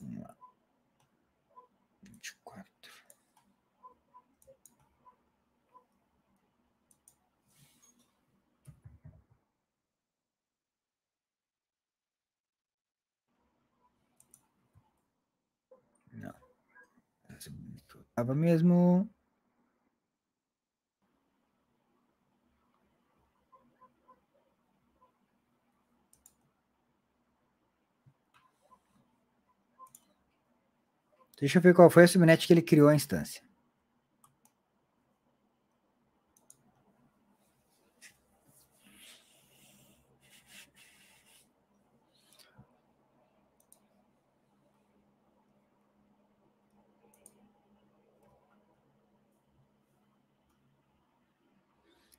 Vamos lá. Tava mesmo. Deixa eu ver qual foi a subnet que ele criou a instância.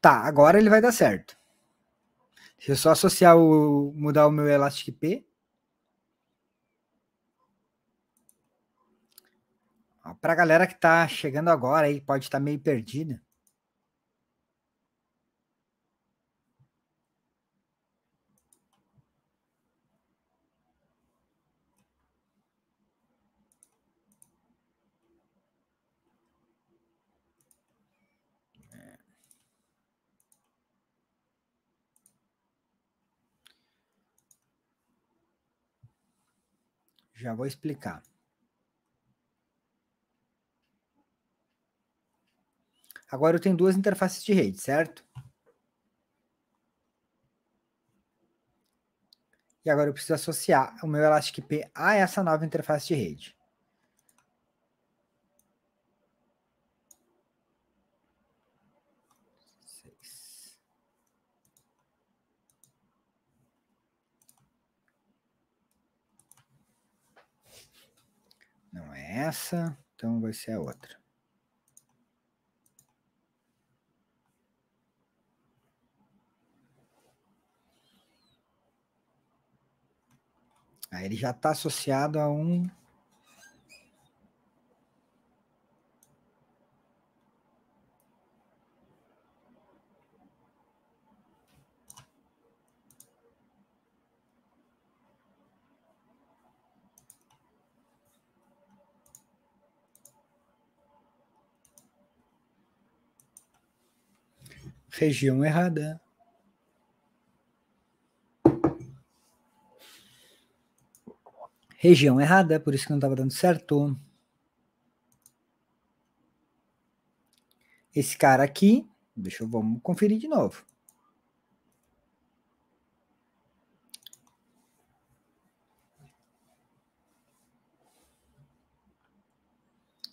Tá, agora ele vai dar certo. Se eu só associar o. mudar o meu Elastic P. Para a galera que está chegando agora aí, pode estar tá meio perdida. Já vou explicar. Agora eu tenho duas interfaces de rede, certo? E agora eu preciso associar o meu Elastic P a essa nova interface de rede. essa, então vai ser a outra. Aí ele já está associado a um região errada. Região errada, por isso que não estava dando certo. Esse cara aqui, deixa eu vamos conferir de novo.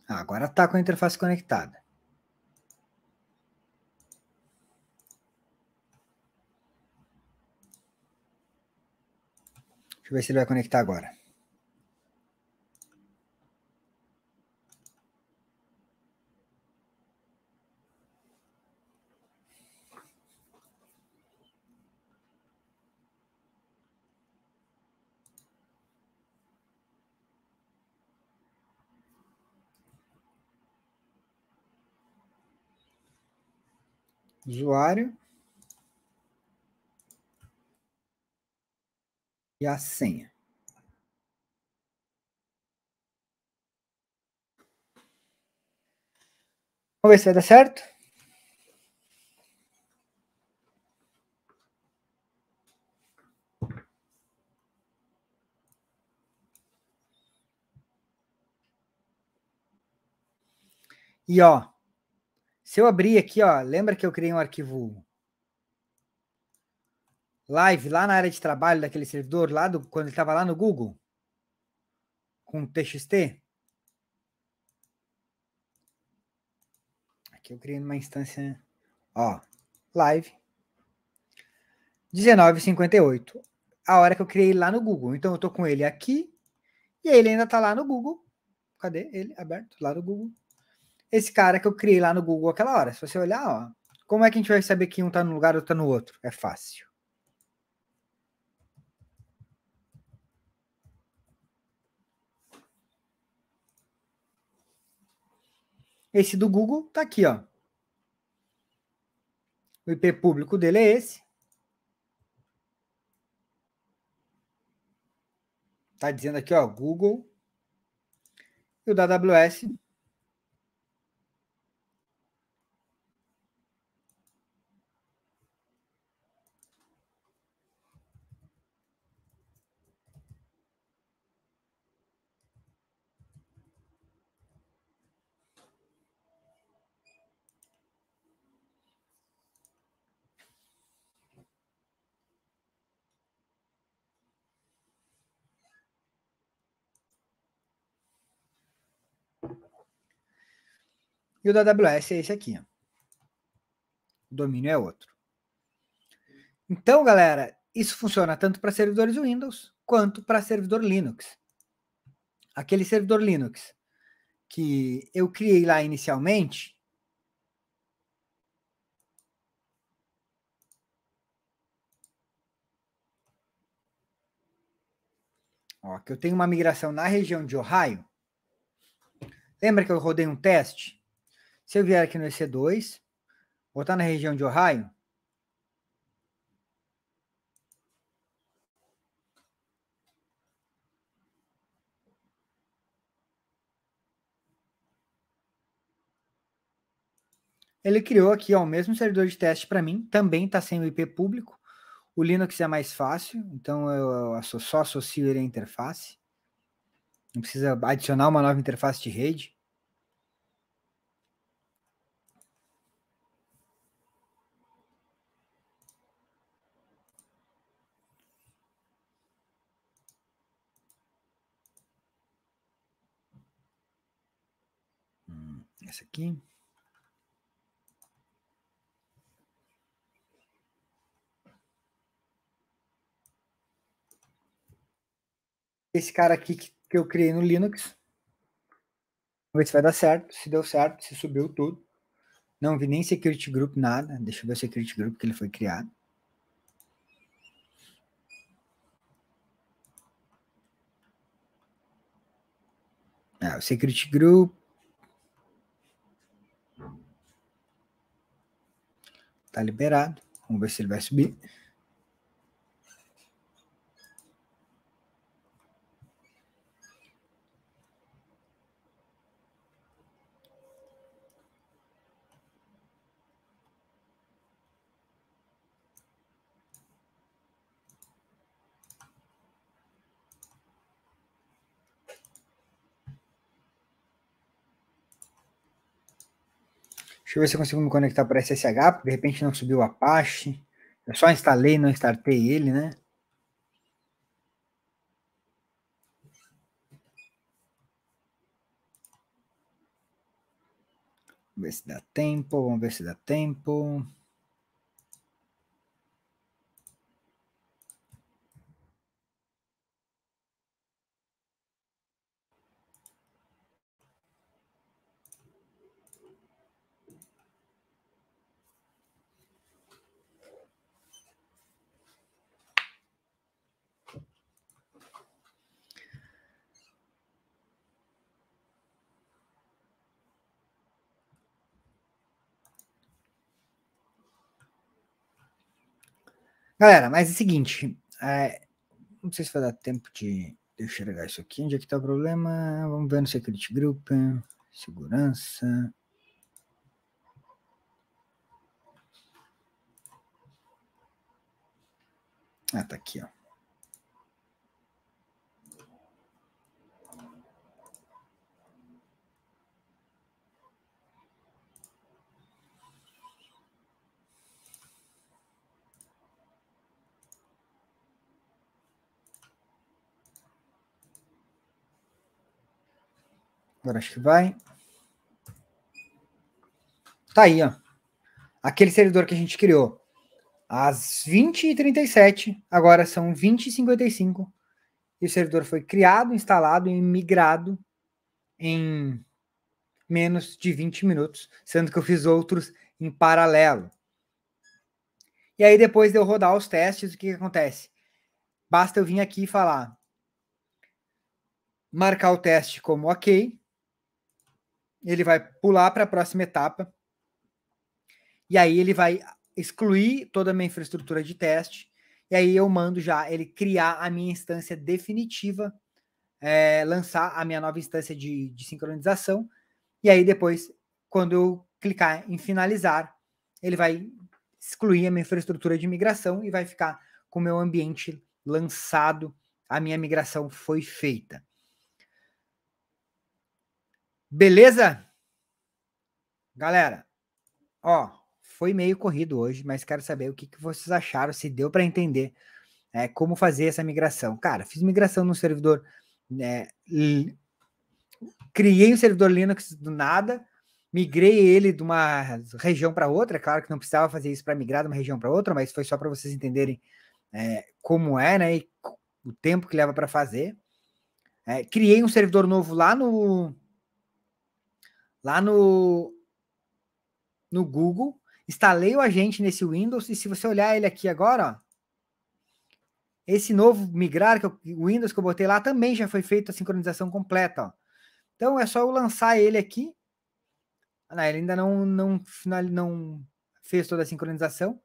Ah, agora está com a interface conectada. eu ver se ele vai conectar agora. Usuário. e a senha. Vamos ver se vai dar certo. E ó, se eu abrir aqui, ó, lembra que eu criei um arquivo live lá na área de trabalho daquele servidor, lá do, quando ele estava lá no Google? Com TXT? Aqui eu criei uma instância. Né? Ó, live. 19h58. A hora que eu criei lá no Google. Então eu tô com ele aqui. E ele ainda tá lá no Google. Cadê ele? Aberto, lá no Google. Esse cara que eu criei lá no Google aquela hora. Se você olhar, ó. Como é que a gente vai saber que um tá no lugar e outro tá no outro? É fácil. Esse do Google está aqui, ó. O IP público dele é esse. Está dizendo aqui, ó, Google. E o da AWS E o da AWS é esse aqui. Ó. O domínio é outro. Então, galera, isso funciona tanto para servidores Windows quanto para servidor Linux. Aquele servidor Linux que eu criei lá inicialmente. Ó, que eu tenho uma migração na região de Ohio. Lembra que eu rodei um teste? Se eu vier aqui no EC2, botar na região de Ohio, ele criou aqui ó, o mesmo servidor de teste para mim, também está sem o IP público. O Linux é mais fácil, então eu só associo ele à interface. Não precisa adicionar uma nova interface de rede. Essa aqui. Esse cara aqui que, que eu criei no Linux. Vamos ver se vai dar certo. Se deu certo, se subiu tudo. Não vi nem security group, nada. Deixa eu ver o security group que ele foi criado. É, o security group Tá liberado. Vamos ver se ele vai subir. Deixa eu ver se eu consigo me conectar para SSH, porque de repente não subiu o Apache. Eu só instalei, não startei ele, né? Vamos ver se dá tempo, vamos ver se dá tempo. Galera, mas é o seguinte. É, não sei se vai dar tempo de, enxergar isso aqui. Onde é que tá o problema? Vamos ver no Secret Group. Segurança. Ah, tá aqui, ó. Agora acho que vai. Tá aí, ó. Aquele servidor que a gente criou às 20h37, agora são 20h55. E o servidor foi criado, instalado e migrado em menos de 20 minutos, sendo que eu fiz outros em paralelo. E aí, depois de eu rodar os testes, o que, que acontece? Basta eu vir aqui e falar. Marcar o teste como ok, ele vai pular para a próxima etapa. E aí ele vai excluir toda a minha infraestrutura de teste. E aí eu mando já ele criar a minha instância definitiva, é, lançar a minha nova instância de, de sincronização. E aí depois, quando eu clicar em finalizar, ele vai excluir a minha infraestrutura de migração e vai ficar com o meu ambiente lançado. A minha migração foi feita. Beleza? Galera, ó, foi meio corrido hoje, mas quero saber o que, que vocês acharam, se deu para entender é, como fazer essa migração. Cara, fiz migração no servidor, é, criei um servidor Linux do nada, migrei ele de uma região para outra. claro que não precisava fazer isso para migrar de uma região para outra, mas foi só para vocês entenderem é, como é, né? E o tempo que leva para fazer. Né. criei um servidor novo lá no, lá no, no Google, instalei o agente nesse Windows e se você olhar ele aqui agora, ó, esse novo migrar, que o Windows que eu botei lá, também já foi feita a sincronização completa. Ó. Então é só eu lançar ele aqui. Ah, não, ele ainda não, não, não fez toda a sincronização,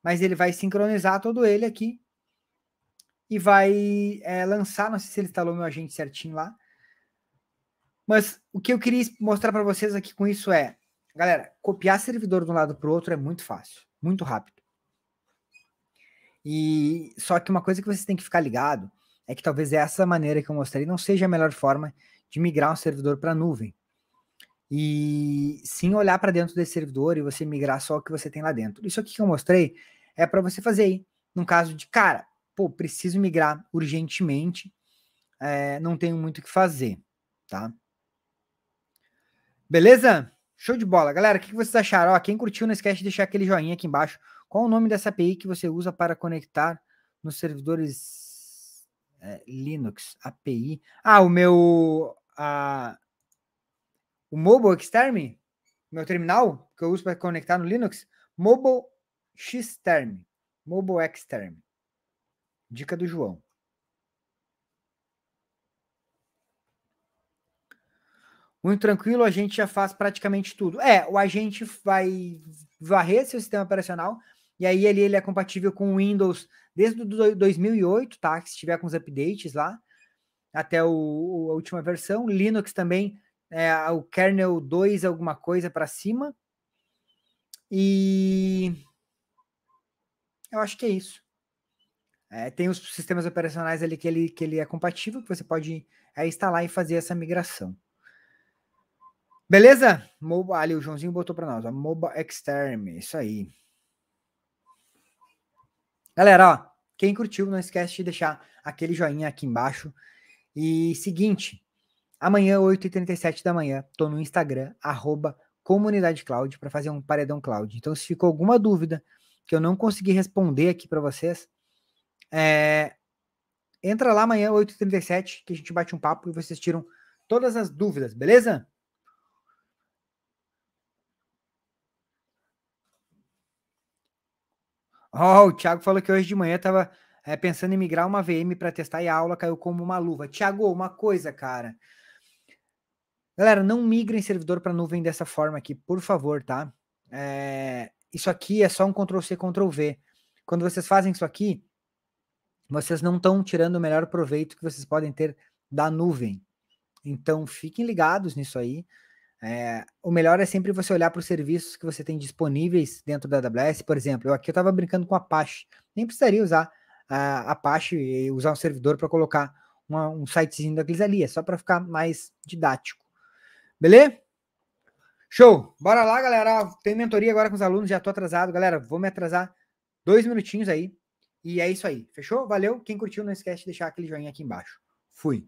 mas ele vai sincronizar todo ele aqui e vai é, lançar. Não sei se ele instalou meu agente certinho lá, mas o que eu queria mostrar para vocês aqui com isso é, galera, copiar servidor de um lado para o outro é muito fácil, muito rápido. E só que uma coisa que vocês têm que ficar ligado é que talvez essa maneira que eu mostrei não seja a melhor forma de migrar um servidor para a nuvem. E sim olhar para dentro desse servidor e você migrar só o que você tem lá dentro. Isso aqui que eu mostrei é para você fazer aí, num caso de cara, pô, preciso migrar urgentemente, é, não tenho muito o que fazer, tá? Beleza? Show de bola. Galera, o que vocês acharam? Ó, quem curtiu, não esquece de deixar aquele joinha aqui embaixo. Qual o nome dessa API que você usa para conectar nos servidores é, Linux? API. Ah, o meu. A, o Mobile Xterm? Meu terminal que eu uso para conectar no Linux? Mobile Xterm. Mobile Xterm. Dica do João. muito tranquilo a gente já faz praticamente tudo. É, o agente vai varrer seu sistema operacional e aí ele, ele é compatível com o Windows desde 2008, tá? Se tiver com os updates lá até o, a última versão. Linux também é o kernel 2 alguma coisa para cima. E eu acho que é isso. É, tem os sistemas operacionais ali que ele, que ele é compatível, que você pode é, instalar e fazer essa migração. Beleza? Mobile, ali, o Joãozinho botou para nós. A MOBA Extreme, isso aí. Galera, ó, quem curtiu, não esquece de deixar aquele joinha aqui embaixo. E seguinte, amanhã, 8h37 da manhã, tô no Instagram, arroba Comunidade Cloud, para fazer um paredão cloud. Então, se ficou alguma dúvida que eu não consegui responder aqui para vocês, é... entra lá amanhã, 8h37, que a gente bate um papo e vocês tiram todas as dúvidas, beleza? Ó, oh, o Thiago falou que hoje de manhã tava é, pensando em migrar uma VM para testar e a aula caiu como uma luva. Thiago, uma coisa, cara. Galera, não migrem servidor para nuvem dessa forma aqui, por favor, tá? É, isso aqui é só um Ctrl-C, Ctrl-V. Quando vocês fazem isso aqui, vocês não estão tirando o melhor proveito que vocês podem ter da nuvem. Então, fiquem ligados nisso aí. É, o melhor é sempre você olhar para os serviços que você tem disponíveis dentro da AWS. Por exemplo, eu aqui eu estava brincando com Apache. Nem precisaria usar a Apache e usar um servidor para colocar uma, um sitezinho daqueles ali. É só para ficar mais didático. Beleza? Show! Bora lá, galera. Tem mentoria agora com os alunos. Já estou atrasado. Galera, vou me atrasar dois minutinhos aí. E é isso aí. Fechou? Valeu. Quem curtiu, não esquece de deixar aquele joinha aqui embaixo. Fui.